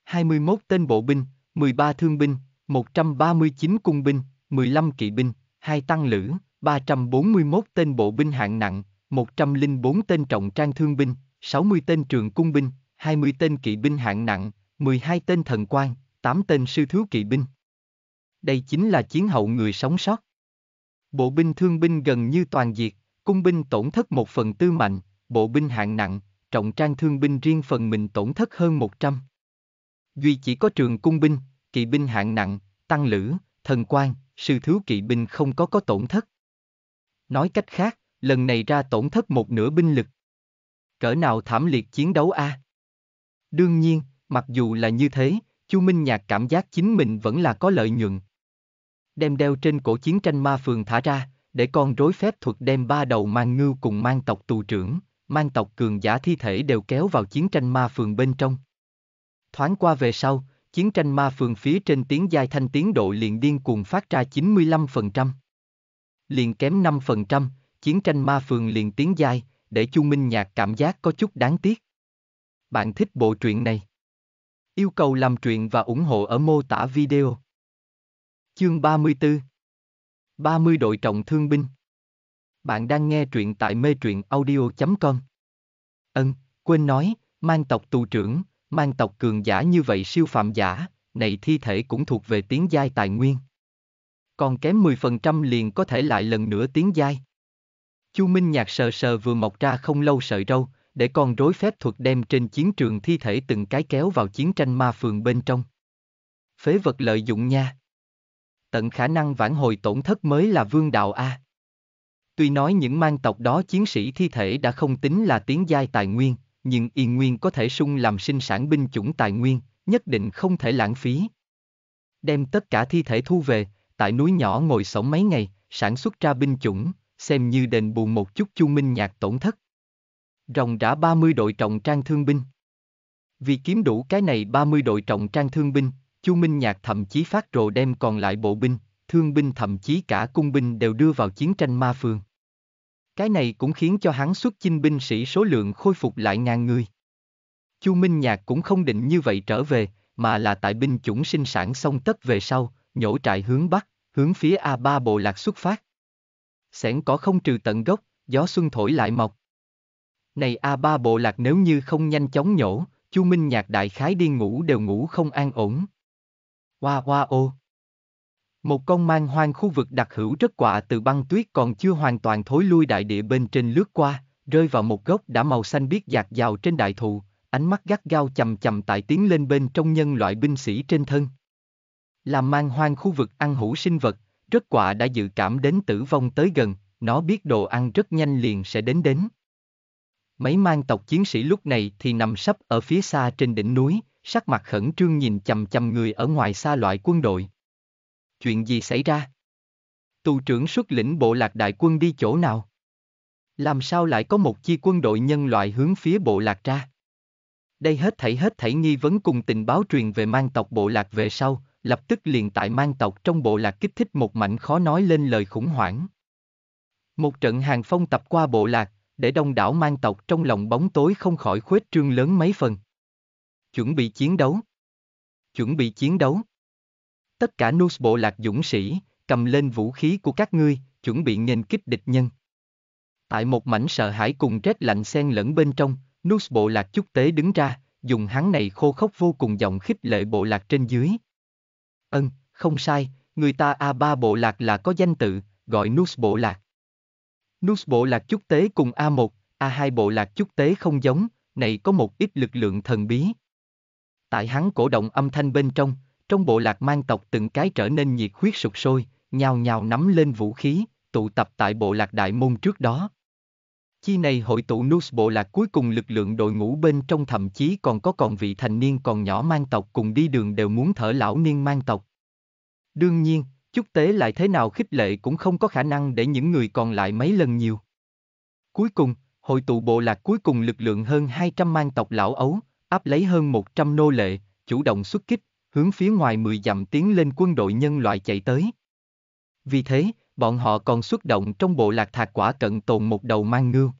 21 tên bộ binh, 13 thương binh, 139 cung binh, 15 kỵ binh, 2 tăng lữ, 341 tên bộ binh hạng nặng, 104 tên trọng trang thương binh, 60 tên trường cung binh, 20 tên kỵ binh hạng nặng, 12 tên thần quan, 8 tên sư thiếu kỵ binh. Đây chính là chiến hậu người sống sót. Bộ binh thương binh gần như toàn diệt, cung binh tổn thất một phần tư mạnh, bộ binh hạng nặng, trọng trang thương binh riêng phần mình tổn thất hơn 100. Duy chỉ có trường cung binh, kỵ binh hạng nặng, tăng lữ, thần quan, sư thiếu kỵ binh không có có tổn thất. Nói cách khác, lần này ra tổn thất một nửa binh lực. Cỡ nào thảm liệt chiến đấu a? À? Đương nhiên, Mặc dù là như thế, Chu Minh Nhạc cảm giác chính mình vẫn là có lợi nhuận. Đem đeo trên cổ chiến tranh ma phường thả ra, để con rối phép thuật đem ba đầu mang ngưu cùng mang tộc tù trưởng, mang tộc cường giả thi thể đều kéo vào chiến tranh ma phường bên trong. Thoáng qua về sau, chiến tranh ma phường phía trên tiếng giai thanh tiến độ liền điên cuồng phát ra 95%. Liền kém 5%, chiến tranh ma phường liền tiếng giai, để Chu Minh Nhạc cảm giác có chút đáng tiếc. Bạn thích bộ truyện này? Yêu cầu làm truyện và ủng hộ ở mô tả video. Chương 34 30 đội trọng thương binh Bạn đang nghe truyện tại mê truyện audio.com Ân, quên nói, mang tộc tù trưởng, mang tộc cường giả như vậy siêu phạm giả, này thi thể cũng thuộc về tiếng giai tài nguyên. Còn kém 10% liền có thể lại lần nữa tiếng giai. Chu Minh Nhạc sờ sờ vừa mọc ra không lâu sợi râu, để con rối phép thuật đem trên chiến trường thi thể từng cái kéo vào chiến tranh ma phường bên trong. Phế vật lợi dụng nha. Tận khả năng vãn hồi tổn thất mới là vương đạo A. Tuy nói những mang tộc đó chiến sĩ thi thể đã không tính là tiếng giai tài nguyên, nhưng y nguyên có thể sung làm sinh sản binh chủng tài nguyên, nhất định không thể lãng phí. Đem tất cả thi thể thu về, tại núi nhỏ ngồi sống mấy ngày, sản xuất ra binh chủng, xem như đền bù một chút chu minh nhạc tổn thất ròng rã 30 đội trọng trang thương binh. Vì kiếm đủ cái này 30 đội trọng trang thương binh, Chu Minh Nhạc thậm chí phát rồ đem còn lại bộ binh, thương binh thậm chí cả cung binh đều đưa vào chiến tranh ma phương. Cái này cũng khiến cho hắn xuất chinh binh sĩ số lượng khôi phục lại ngàn người. Chu Minh Nhạc cũng không định như vậy trở về, mà là tại binh chủng sinh sản xong tất về sau, nhổ trại hướng bắc, hướng phía A3 bộ lạc xuất phát. Sẻn có không trừ tận gốc, gió xuân thổi lại mọc. Này a ba bộ lạc nếu như không nhanh chóng nhổ, Chu Minh Nhạc đại khái đi ngủ đều ngủ không an ổn. Hoa hoa ô. Một con mang hoang khu vực đặc hữu rất quạ từ băng tuyết còn chưa hoàn toàn thối lui đại địa bên trên lướt qua, rơi vào một gốc đã màu xanh biết dạt dào trên đại thụ, ánh mắt gắt gao chầm chầm tại tiến lên bên trong nhân loại binh sĩ trên thân. Làm mang hoang khu vực ăn hữu sinh vật, rất quạ đã dự cảm đến tử vong tới gần, nó biết đồ ăn rất nhanh liền sẽ đến đến. Mấy mang tộc chiến sĩ lúc này thì nằm sấp ở phía xa trên đỉnh núi, sắc mặt khẩn trương nhìn chầm chầm người ở ngoài xa loại quân đội. Chuyện gì xảy ra? Tù trưởng xuất lĩnh bộ lạc đại quân đi chỗ nào? Làm sao lại có một chi quân đội nhân loại hướng phía bộ lạc ra? Đây hết thảy hết thảy nghi vấn cùng tình báo truyền về mang tộc bộ lạc về sau, lập tức liền tại mang tộc trong bộ lạc kích thích một mảnh khó nói lên lời khủng hoảng. Một trận hàng phong tập qua bộ lạc, để đông đảo mang tộc trong lòng bóng tối không khỏi khuếch trương lớn mấy phần. Chuẩn bị chiến đấu. Chuẩn bị chiến đấu. Tất cả nus bộ lạc dũng sĩ, cầm lên vũ khí của các ngươi, chuẩn bị nghênh kích địch nhân. Tại một mảnh sợ hãi cùng rét lạnh xen lẫn bên trong, nus bộ lạc chúc tế đứng ra, dùng hắn này khô khốc vô cùng giọng khích lệ bộ lạc trên dưới. Ân, không sai, người ta A3 bộ lạc là có danh tự, gọi nus bộ lạc. Nus bộ lạc chúc tế cùng A1, A2 bộ lạc chúc tế không giống, này có một ít lực lượng thần bí. Tại hắn cổ động âm thanh bên trong, trong bộ lạc mang tộc từng cái trở nên nhiệt huyết sụp sôi, nhào nhào nắm lên vũ khí, tụ tập tại bộ lạc đại môn trước đó. Chi này hội tụ Nus bộ lạc cuối cùng lực lượng đội ngũ bên trong thậm chí còn có còn vị thành niên còn nhỏ mang tộc cùng đi đường đều muốn thở lão niên mang tộc. Đương nhiên, Chúc tế lại thế nào khích lệ cũng không có khả năng để những người còn lại mấy lần nhiều. Cuối cùng, hội tụ bộ lạc cuối cùng lực lượng hơn 200 mang tộc lão ấu, áp lấy hơn 100 nô lệ, chủ động xuất kích, hướng phía ngoài 10 dặm tiến lên quân đội nhân loại chạy tới. Vì thế, bọn họ còn xuất động trong bộ lạc thạc quả cận tồn một đầu mang ngưu.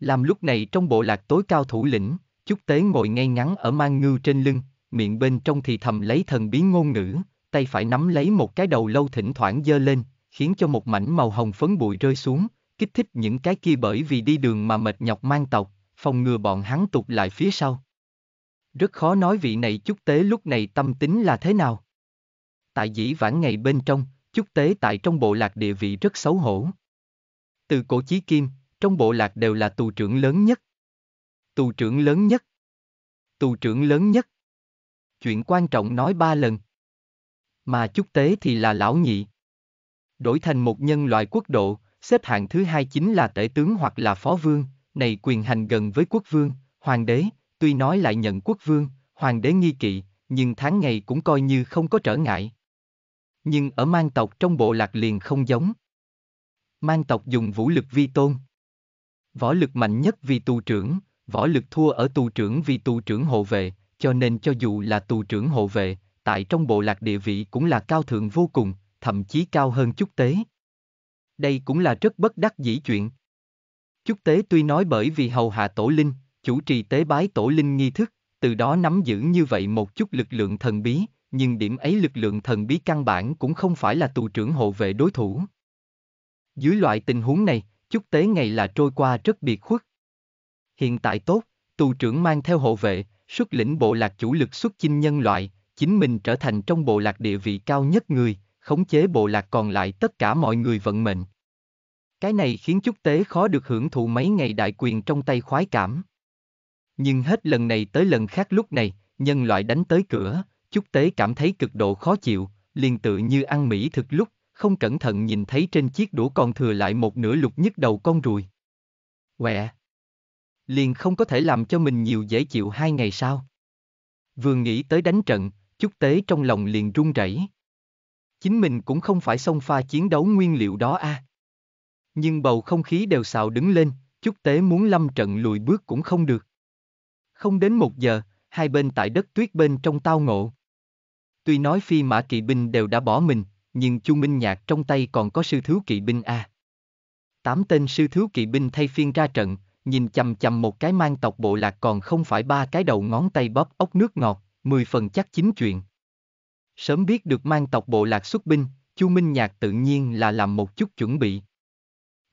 Làm lúc này trong bộ lạc tối cao thủ lĩnh, chúc tế ngồi ngay ngắn ở mang ngưu trên lưng, miệng bên trong thì thầm lấy thần bí ngôn ngữ, tay phải nắm lấy một cái đầu lâu thỉnh thoảng giơ lên, khiến cho một mảnh màu hồng phấn bụi rơi xuống, kích thích những cái kia bởi vì đi đường mà mệt nhọc mang tộc, phòng ngừa bọn hắn tụt lại phía sau. Rất khó nói vị này chúc tế lúc này tâm tính là thế nào. Tại dĩ vãng ngày bên trong, chúc tế tại trong bộ lạc địa vị rất xấu hổ. Từ cổ chí kim, trong bộ lạc đều là tù trưởng lớn nhất. Tù trưởng lớn nhất. Tù trưởng lớn nhất. Chuyện quan trọng nói ba lần mà chúc tế thì là lão nhị. Đổi thành một nhân loại quốc độ, xếp hạng thứ hai chính là tể tướng hoặc là phó vương, này quyền hành gần với quốc vương, hoàng đế, tuy nói lại nhận quốc vương, hoàng đế nghi kỵ, nhưng tháng ngày cũng coi như không có trở ngại. Nhưng ở mang tộc trong bộ lạc liền không giống. Mang tộc dùng vũ lực vi tôn. Võ lực mạnh nhất vì tù trưởng, võ lực thua ở tù trưởng vì tù trưởng hộ vệ, cho nên cho dù là tù trưởng hộ vệ, tại trong bộ lạc địa vị cũng là cao thượng vô cùng, thậm chí cao hơn chúc tế. Đây cũng là rất bất đắc dĩ chuyện. Chúc tế tuy nói bởi vì hầu hạ tổ linh, chủ trì tế bái tổ linh nghi thức, từ đó nắm giữ như vậy một chút lực lượng thần bí, nhưng điểm ấy lực lượng thần bí căn bản cũng không phải là tù trưởng hộ vệ đối thủ. Dưới loại tình huống này, chúc tế ngày là trôi qua rất biệt khuất. Hiện tại tốt, tù trưởng mang theo hộ vệ, xuất lĩnh bộ lạc chủ lực xuất chinh nhân loại, chính mình trở thành trong bộ lạc địa vị cao nhất người, khống chế bộ lạc còn lại tất cả mọi người vận mệnh. Cái này khiến chúc tế khó được hưởng thụ mấy ngày đại quyền trong tay khoái cảm. Nhưng hết lần này tới lần khác lúc này, nhân loại đánh tới cửa, chúc tế cảm thấy cực độ khó chịu, liền tự như ăn mỹ thực lúc, không cẩn thận nhìn thấy trên chiếc đũa còn thừa lại một nửa lục nhức đầu con ruồi. Quẹ! Liền không có thể làm cho mình nhiều dễ chịu hai ngày sau. Vừa nghĩ tới đánh trận, Chúc tế trong lòng liền run rẩy. Chính mình cũng không phải xông pha chiến đấu nguyên liệu đó a. À. Nhưng bầu không khí đều xào đứng lên, chúc tế muốn lâm trận lùi bước cũng không được. Không đến một giờ, hai bên tại đất tuyết bên trong tao ngộ. Tuy nói phi mã kỵ binh đều đã bỏ mình, nhưng Chu Minh Nhạc trong tay còn có sư thiếu kỵ binh a. À. Tám tên sư thiếu kỵ binh thay phiên ra trận, nhìn chằm chằm một cái mang tộc bộ lạc còn không phải ba cái đầu ngón tay bóp ốc nước ngọt, mười phần chắc chính chuyện. Sớm biết được mang tộc bộ lạc xuất binh, Chu Minh Nhạc tự nhiên là làm một chút chuẩn bị.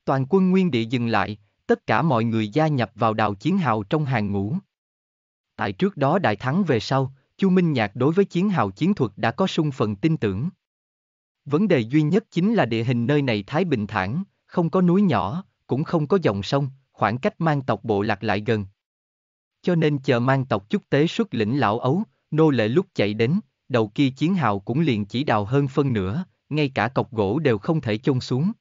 Toàn quân nguyên địa dừng lại, tất cả mọi người gia nhập vào đào chiến hào trong hàng ngũ. Tại trước đó đại thắng về sau, Chu Minh Nhạc đối với chiến hào chiến thuật đã có sung phần tin tưởng. Vấn đề duy nhất chính là địa hình nơi này thái bình thản, không có núi nhỏ, cũng không có dòng sông, khoảng cách mang tộc bộ lạc lại gần. Cho nên chờ mang tộc chúc tế xuất lĩnh lão ấu, nô lệ lúc chạy đến, đầu kia chiến hào cũng liền chỉ đào hơn phân nửa, ngay cả cọc gỗ đều không thể chôn xuống.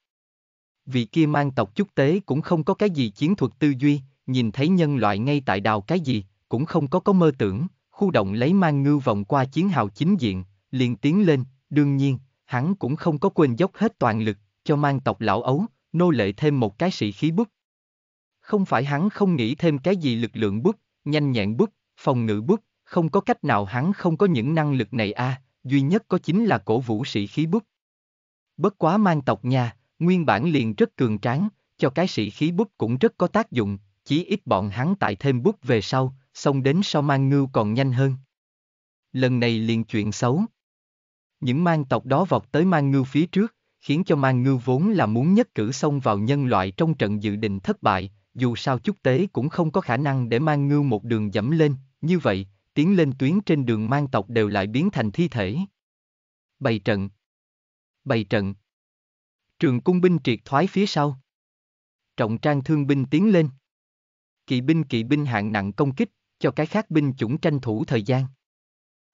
Vị kia mang tộc chúc tế cũng không có cái gì chiến thuật tư duy, nhìn thấy nhân loại ngay tại đào cái gì, cũng không có có mơ tưởng, khu động lấy mang ngư vòng qua chiến hào chính diện, liền tiến lên, đương nhiên, hắn cũng không có quên dốc hết toàn lực, cho mang tộc lão ấu, nô lệ thêm một cái sĩ khí bức. Không phải hắn không nghĩ thêm cái gì lực lượng bức, nhanh nhẹn bức, phòng ngự bức, không có cách nào hắn không có những năng lực này a, à, duy nhất có chính là cổ vũ sĩ khí bút. Bất quá mang tộc nha nguyên bản liền rất cường tráng, cho cái sĩ khí bút cũng rất có tác dụng, chỉ ít bọn hắn tại thêm bút về sau, xong đến sau mang ngưu còn nhanh hơn. Lần này liền chuyện xấu. Những mang tộc đó vọt tới mang ngưu phía trước, khiến cho mang ngưu vốn là muốn nhất cử xông vào nhân loại trong trận dự định thất bại, dù sao chút tế cũng không có khả năng để mang ngưu một đường dẫm lên, như vậy, tiến lên tuyến trên đường mang tộc đều lại biến thành thi thể. Bày trận. Bày trận. Trường cung binh triệt thoái phía sau. Trọng trang thương binh tiến lên. Kỵ binh kỵ binh hạng nặng công kích, cho cái khác binh chủng tranh thủ thời gian.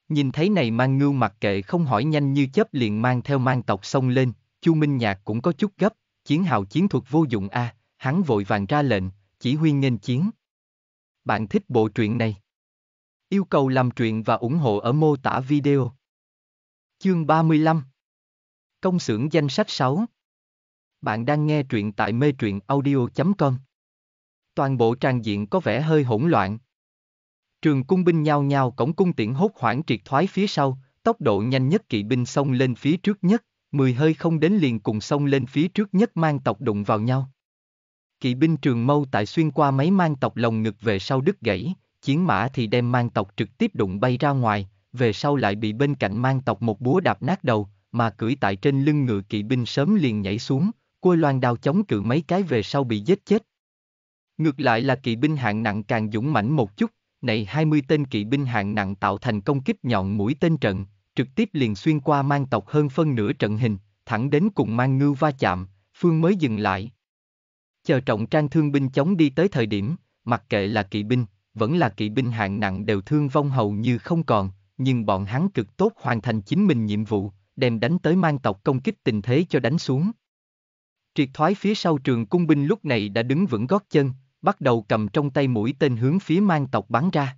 Nhìn thấy này mang ngưu mặc kệ không hỏi nhanh như chớp liền mang theo mang tộc xông lên, Chu Minh Nhạc cũng có chút gấp, chiến hào chiến thuật vô dụng a, à, hắn vội vàng ra lệnh, chỉ huy nghênh chiến. Bạn thích bộ truyện này? Yêu cầu làm truyện và ủng hộ ở mô tả video. Chương 35 Công xưởng danh sách 6 Bạn đang nghe truyện tại mê truyện audio.com Toàn bộ trang diện có vẻ hơi hỗn loạn. Trường cung binh nhao nhao cổng cung tiễn hốt hoảng triệt thoái phía sau, tốc độ nhanh nhất kỵ binh xông lên phía trước nhất, mười hơi không đến liền cùng xông lên phía trước nhất mang tộc đụng vào nhau. Kỵ binh trường mâu tại xuyên qua mấy mang tộc lồng ngực về sau đứt gãy, chiến mã thì đem mang tộc trực tiếp đụng bay ra ngoài, về sau lại bị bên cạnh mang tộc một búa đạp nát đầu, mà cưỡi tại trên lưng ngựa kỵ binh sớm liền nhảy xuống, cua loan đao chống cự mấy cái về sau bị giết chết. Ngược lại là kỵ binh hạng nặng càng dũng mãnh một chút, này 20 tên kỵ binh hạng nặng tạo thành công kích nhọn mũi tên trận, trực tiếp liền xuyên qua mang tộc hơn phân nửa trận hình, thẳng đến cùng mang ngư va chạm, phương mới dừng lại. Chờ trọng trang thương binh chống đi tới thời điểm, mặc kệ là kỵ binh, vẫn là kỵ binh hạng nặng đều thương vong hầu như không còn, nhưng bọn hắn cực tốt hoàn thành chính mình nhiệm vụ, đem đánh tới mang tộc công kích tình thế cho đánh xuống. Triệt thoái phía sau trường cung binh lúc này đã đứng vững gót chân, bắt đầu cầm trong tay mũi tên hướng phía mang tộc bắn ra.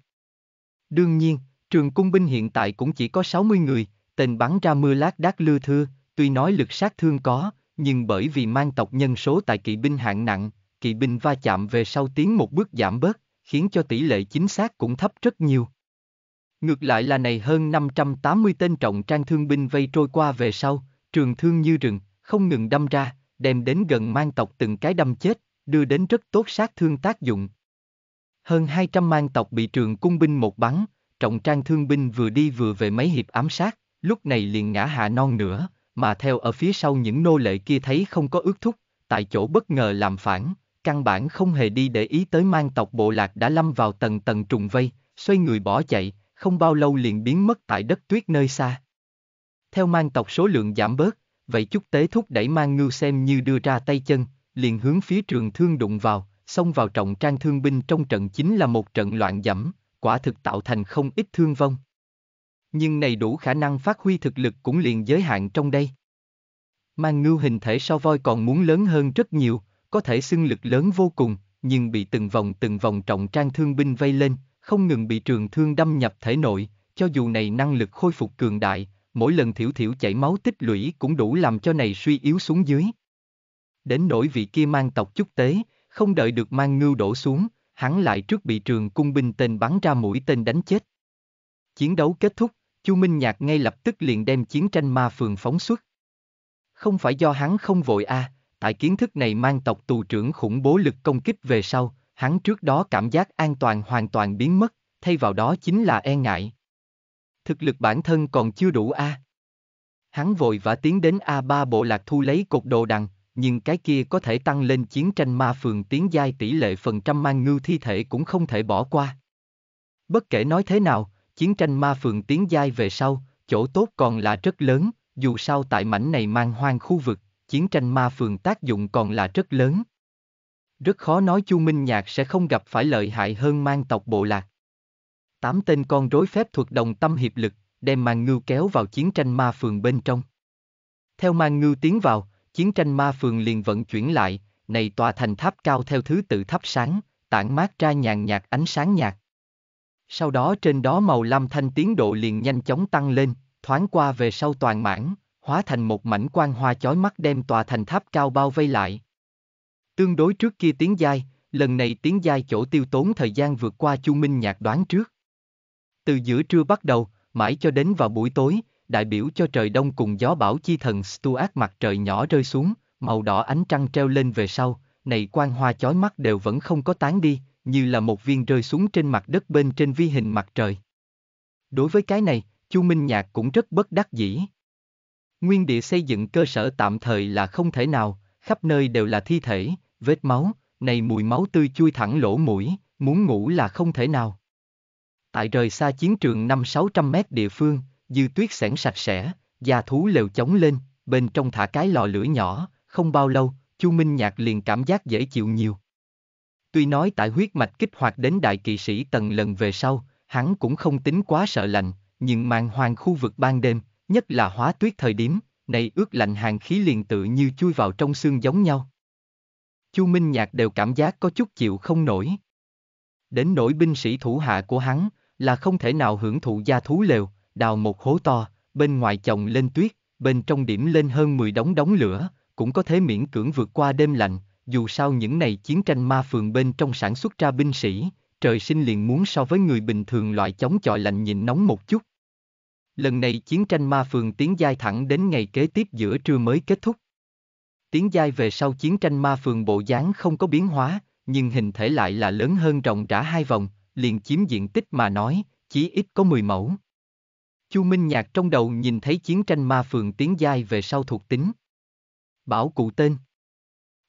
Đương nhiên, trường cung binh hiện tại cũng chỉ có 60 người, tên bắn ra mưa lác đác lưa thưa, tuy nói lực sát thương có, nhưng bởi vì mang tộc nhân số tại kỵ binh hạng nặng, kỵ binh va chạm về sau tiến một bước giảm bớt, khiến cho tỷ lệ chính xác cũng thấp rất nhiều. Ngược lại là này hơn 580 tên trọng trang thương binh vây trôi qua về sau, trường thương như rừng, không ngừng đâm ra, đem đến gần mang tộc từng cái đâm chết, đưa đến rất tốt sát thương tác dụng. Hơn 200 mang tộc bị trường cung binh một bắn, trọng trang thương binh vừa đi vừa về mấy hiệp ám sát, lúc này liền ngã hạ non nữa, mà theo ở phía sau những nô lệ kia thấy không có ước thúc, tại chỗ bất ngờ làm phản, căn bản không hề đi để ý tới mang tộc bộ lạc đã lâm vào tầng tầng trùng vây, xoay người bỏ chạy, không bao lâu liền biến mất tại đất tuyết nơi xa. Theo mang tộc số lượng giảm bớt, vậy chút tế thúc đẩy mang ngưu xem như đưa ra tay chân, liền hướng phía trường thương đụng vào, xông vào trọng trang thương binh trong trận chính là một trận loạn dẫm, quả thực tạo thành không ít thương vong. Nhưng này đủ khả năng phát huy thực lực cũng liền giới hạn trong đây. Mang ngưu hình thể so voi còn muốn lớn hơn rất nhiều, có thể xưng lực lớn vô cùng, nhưng bị từng vòng từng vòng trọng trang thương binh vây lên, không ngừng bị trường thương đâm nhập thể nội, cho dù này năng lực khôi phục cường đại, mỗi lần thiểu thiểu chảy máu tích lũy cũng đủ làm cho này suy yếu xuống dưới. Đến nỗi vị kia mang tộc chúc tế, không đợi được mang ngưu đổ xuống, hắn lại trước bị trường cung binh tên bắn ra mũi tên đánh chết. Chiến đấu kết thúc, Chu Minh Nhạc ngay lập tức liền đem chiến tranh ma phường phóng xuất. Không phải do hắn không vội a, à, tại kiến thức này mang tộc tù trưởng khủng bố lực công kích về sau, hắn trước đó cảm giác an toàn hoàn toàn biến mất, thay vào đó chính là e ngại. Thực lực bản thân còn chưa đủ a. Hắn vội vã tiến đến A3 bộ lạc thu lấy cột đồ đằng, nhưng cái kia có thể tăng lên chiến tranh ma phường tiến giai tỷ lệ phần trăm mang ngưu thi thể cũng không thể bỏ qua. Bất kể nói thế nào, chiến tranh ma phường tiến giai về sau, chỗ tốt còn là rất lớn, dù sao tại mảnh này mang hoang khu vực, chiến tranh ma phường tác dụng còn là rất lớn. Rất khó nói Chu Minh Nhạc sẽ không gặp phải lợi hại hơn mang tộc bộ lạc. Tám tên con rối phép thuật đồng tâm hiệp lực, đem màn ngưu kéo vào chiến tranh ma phường bên trong. Theo màn ngưu tiến vào, chiến tranh ma phường liền vận chuyển lại, này tòa thành tháp cao theo thứ tự thắp sáng, tản mát ra nhàn nhạt ánh sáng nhạt. Sau đó trên đó màu lam thanh tiến độ liền nhanh chóng tăng lên, thoáng qua về sau toàn mãn, hóa thành một mảnh quang hoa chói mắt đem tòa thành tháp cao bao vây lại. Tương đối trước kia tiếng giai, lần này tiếng giai chỗ tiêu tốn thời gian vượt qua Chu Minh Nhạc đoán trước. Từ giữa trưa bắt đầu, mãi cho đến vào buổi tối, đại biểu cho trời đông cùng gió bão chi thần Stuart mặt trời nhỏ rơi xuống, màu đỏ ánh trăng treo lên về sau, này quang hoa chói mắt đều vẫn không có tán đi, như là một viên rơi xuống trên mặt đất bên trên vi hình mặt trời. Đối với cái này, Chu Minh Nhạc cũng rất bất đắc dĩ. Nguyên địa xây dựng cơ sở tạm thời là không thể nào, khắp nơi đều là thi thể, vết máu, này mùi máu tươi chui thẳng lỗ mũi, muốn ngủ là không thể nào. Tại rời xa chiến trường 5-600 mét địa phương, dư tuyết sẻn sạch sẽ, gia thú lều chống lên, bên trong thả cái lò lửa nhỏ, không bao lâu, Chu Minh Nhạc liền cảm giác dễ chịu nhiều. Tuy nói tại huyết mạch kích hoạt đến đại kỵ sĩ tầng lần về sau, hắn cũng không tính quá sợ lạnh, nhưng màn hoàng khu vực ban đêm, nhất là hóa tuyết thời điểm, này ướt lạnh hàng khí liền tự như chui vào trong xương giống nhau. Chu Minh Nhạc đều cảm giác có chút chịu không nổi. Đến nỗi binh sĩ thủ hạ của hắn, là không thể nào hưởng thụ gia thú lều, đào một hố to, bên ngoài chồng lên tuyết, bên trong điểm lên hơn 10 đống đống lửa, cũng có thể miễn cưỡng vượt qua đêm lạnh, dù sao những này chiến tranh ma phường bên trong sản xuất ra binh sĩ, trời sinh liền muốn so với người bình thường loại chống chọi lạnh nhịn nóng một chút, Lần này chiến tranh ma phường tiến giai thẳng đến ngày kế tiếp giữa trưa mới kết thúc. Tiến giai về sau chiến tranh ma phường bộ dáng không có biến hóa, nhưng hình thể lại là lớn hơn rộng rã hai vòng, liền chiếm diện tích mà nói, chỉ ít có 10 mẫu. Chu Minh Nhạc trong đầu nhìn thấy chiến tranh ma phường tiến giai về sau thuộc tính. Bảo cụ tên.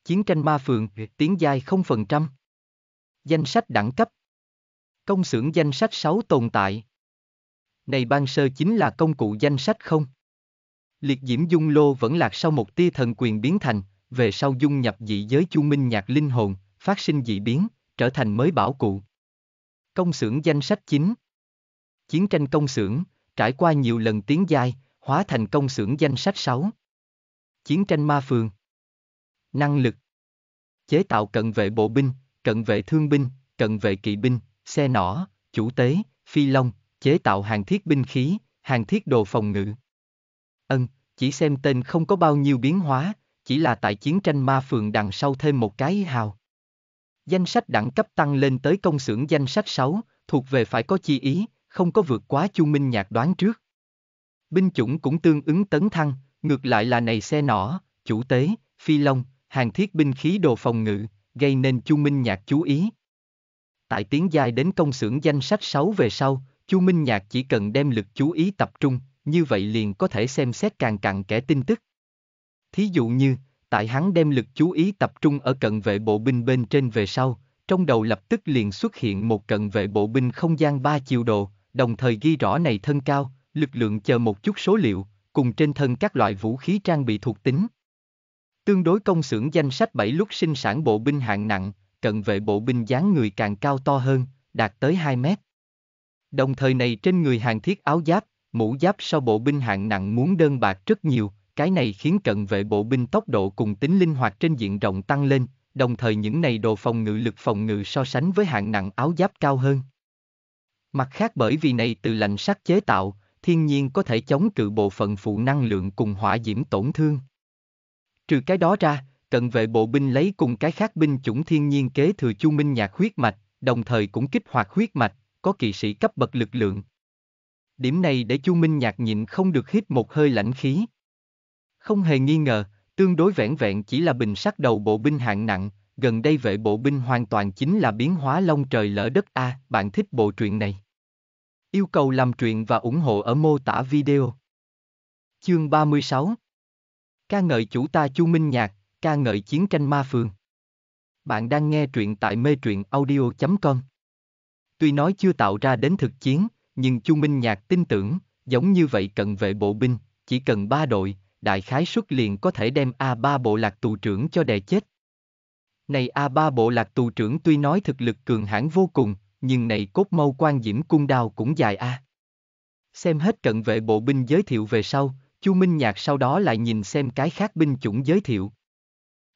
Chiến tranh ma phường, tiến giai không phần trăm Danh sách đẳng cấp. Công xưởng danh sách 6 tồn tại, này ban sơ chính là công cụ danh sách không? Liệt diễm dung lô vẫn lạc sau một tia thần quyền biến thành, về sau dung nhập dị giới chu minh nhạc linh hồn, phát sinh dị biến, trở thành mới bảo cụ. Công xưởng danh sách chính Chiến tranh công xưởng, trải qua nhiều lần tiến giai, hóa thành công xưởng danh sách 6. Chiến tranh ma phường Năng lực Chế tạo cận vệ bộ binh, cận vệ thương binh, cận vệ kỵ binh, xe nỏ, chủ tế, phi long, chế tạo hàng thiết binh khí, hàng thiết đồ phòng ngự. Ân, ừ, chỉ xem tên không có bao nhiêu biến hóa, chỉ là tại chiến tranh ma phường đằng sau thêm một cái hào. Danh sách đẳng cấp tăng lên tới công xưởng danh sách 6, thuộc về phải có chi ý, không có vượt quá Chu Minh Nhạc đoán trước. Binh chủng cũng tương ứng tấn thăng, ngược lại là này xe nỏ, chủ tế, phi long, hàng thiết binh khí đồ phòng ngự, gây nên Chu Minh Nhạc chú ý. Tại tiến giai đến công xưởng danh sách 6 về sau, Chu Minh Nhạc chỉ cần đem lực chú ý tập trung, như vậy liền có thể xem xét càng cặn kẻ tin tức. Thí dụ như, tại hắn đem lực chú ý tập trung ở cận vệ bộ binh bên trên về sau, trong đầu lập tức liền xuất hiện một cận vệ bộ binh không gian ba chiều độ, đồng thời ghi rõ này thân cao, lực lượng chờ một chút số liệu, cùng trên thân các loại vũ khí trang bị thuộc tính. Tương đối công xưởng danh sách 7 lúc sinh sản bộ binh hạng nặng, cận vệ bộ binh dáng người càng cao to hơn, đạt tới 2 mét. Đồng thời này trên người hàng thiết áo giáp, mũ giáp sau bộ binh hạng nặng muốn đơn bạc rất nhiều, cái này khiến cận vệ bộ binh tốc độ cùng tính linh hoạt trên diện rộng tăng lên, đồng thời những này đồ phòng ngự lực phòng ngự so sánh với hạng nặng áo giáp cao hơn. Mặt khác bởi vì này từ lạnh sắt chế tạo, thiên nhiên có thể chống cự bộ phận phụ năng lượng cùng hỏa diễm tổn thương. Trừ cái đó ra, cận vệ bộ binh lấy cùng cái khác binh chủng thiên nhiên kế thừa chu minh nhạc huyết mạch, đồng thời cũng kích hoạt huyết mạch, có kỳ sĩ cấp bậc lực lượng. Điểm này để Chu Minh Nhạc nhịn không được hít một hơi lãnh khí. Không hề nghi ngờ, tương đối vẻn vẹn chỉ là bình sắc đầu bộ binh hạng nặng, gần đây vệ bộ binh hoàn toàn chính là biến hóa long trời lỡ đất A, à, bạn thích bộ truyện này. Yêu cầu làm truyện và ủng hộ ở mô tả video. Chương 36 Ca ngợi chủ ta Chu Minh Nhạc, ca ngợi chiến tranh ma phương Bạn đang nghe truyện tại mê truyện audio.com Tuy nói chưa tạo ra đến thực chiến, nhưng Chu Minh Nhạc tin tưởng, giống như vậy cận vệ bộ binh, chỉ cần ba đội, đại khái xuất liền có thể đem A3 bộ lạc tù trưởng cho đè chết. Này A3 bộ lạc tù trưởng tuy nói thực lực cường hãn vô cùng, nhưng này cốt mâu quan diễm cung đao cũng dài A. Xem hết cận vệ bộ binh giới thiệu về sau, Chu Minh Nhạc sau đó lại nhìn xem cái khác binh chủng giới thiệu.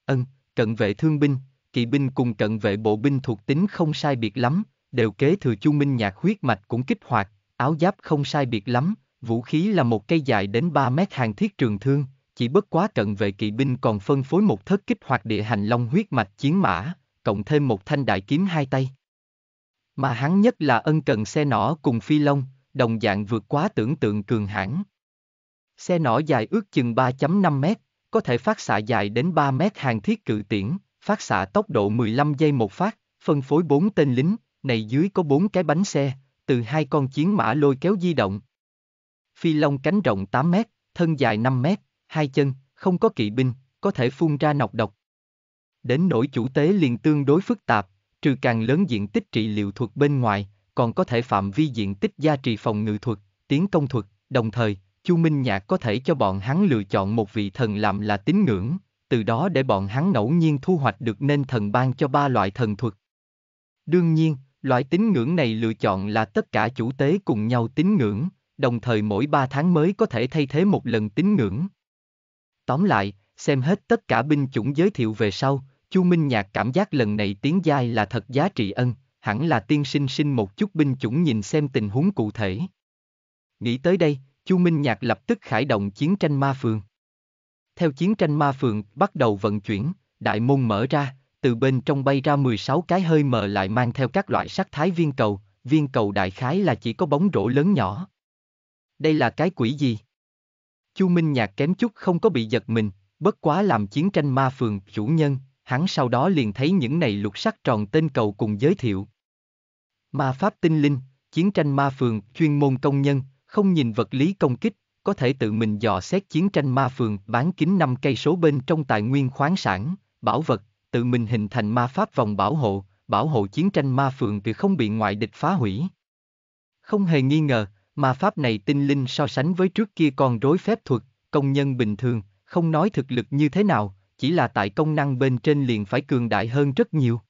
Ân, cận vệ thương binh, kỵ binh cùng cận vệ bộ binh thuộc tính không sai biệt lắm, đều kế thừa Chu Minh Nhạc huyết mạch cũng kích hoạt, áo giáp không sai biệt lắm, vũ khí là một cây dài đến 3 mét hàng thiết trường thương, chỉ bất quá cận vệ kỵ binh còn phân phối một thất kích hoạt địa hành long huyết mạch chiến mã, cộng thêm một thanh đại kiếm hai tay. Mà hắn nhất là ân cần xe nỏ cùng phi long, đồng dạng vượt quá tưởng tượng cường hãn. Xe nỏ dài ước chừng 3.5 mét, có thể phát xạ dài đến 3 mét hàng thiết cự tiễn, phát xạ tốc độ 15 giây một phát, phân phối 4 tên lính, này dưới có bốn cái bánh xe, từ hai con chiến mã lôi kéo di động. Phi long cánh rộng 8 mét, thân dài 5 mét, hai chân, không có kỵ binh, có thể phun ra nọc độc. Đến nỗi chủ tế liền tương đối phức tạp, trừ càng lớn diện tích trị liệu thuật bên ngoài, còn có thể phạm vi diện tích gia trì phòng ngự thuật, tiến công thuật, đồng thời, Chu Minh Nhạc có thể cho bọn hắn lựa chọn một vị thần làm là tín ngưỡng, từ đó để bọn hắn ngẫu nhiên thu hoạch được nên thần ban cho ba loại thần thuật. Đương nhiên, Loại tín ngưỡng này lựa chọn là tất cả chủ tế cùng nhau tín ngưỡng, đồng thời mỗi ba tháng mới có thể thay thế một lần tín ngưỡng. Tóm lại, xem hết tất cả binh chủng giới thiệu về sau, Chu Minh Nhạc cảm giác lần này tiếng giai là thật giá trị ân, hẳn là tiên sinh sinh một chút binh chủng nhìn xem tình huống cụ thể. Nghĩ tới đây, Chu Minh Nhạc lập tức khải động chiến tranh ma phường. Theo chiến tranh ma phường bắt đầu vận chuyển, đại môn mở ra, từ bên trong bay ra 16 cái hơi mờ lại mang theo các loại sắc thái viên cầu, viên cầu đại khái là chỉ có bóng rổ lớn nhỏ. Đây là cái quỷ gì? Chu Minh Nhạc kém chút không có bị giật mình, bất quá làm chiến tranh ma phường chủ nhân, hắn sau đó liền thấy những này lục sắc tròn tên cầu cùng giới thiệu. Ma pháp tinh linh, chiến tranh ma phường, chuyên môn công nhân, không nhìn vật lý công kích, có thể tự mình dò xét chiến tranh ma phường, bán kính năm cây số bên trong tài nguyên khoáng sản, bảo vật, tự mình hình thành ma pháp vòng bảo hộ, bảo hộ chiến tranh ma phượng từ không bị ngoại địch phá hủy. Không hề nghi ngờ, ma pháp này tinh linh so sánh với trước kia còn rối phép thuật, công nhân bình thường, không nói thực lực như thế nào, chỉ là tại công năng bên trên liền phải cường đại hơn rất nhiều.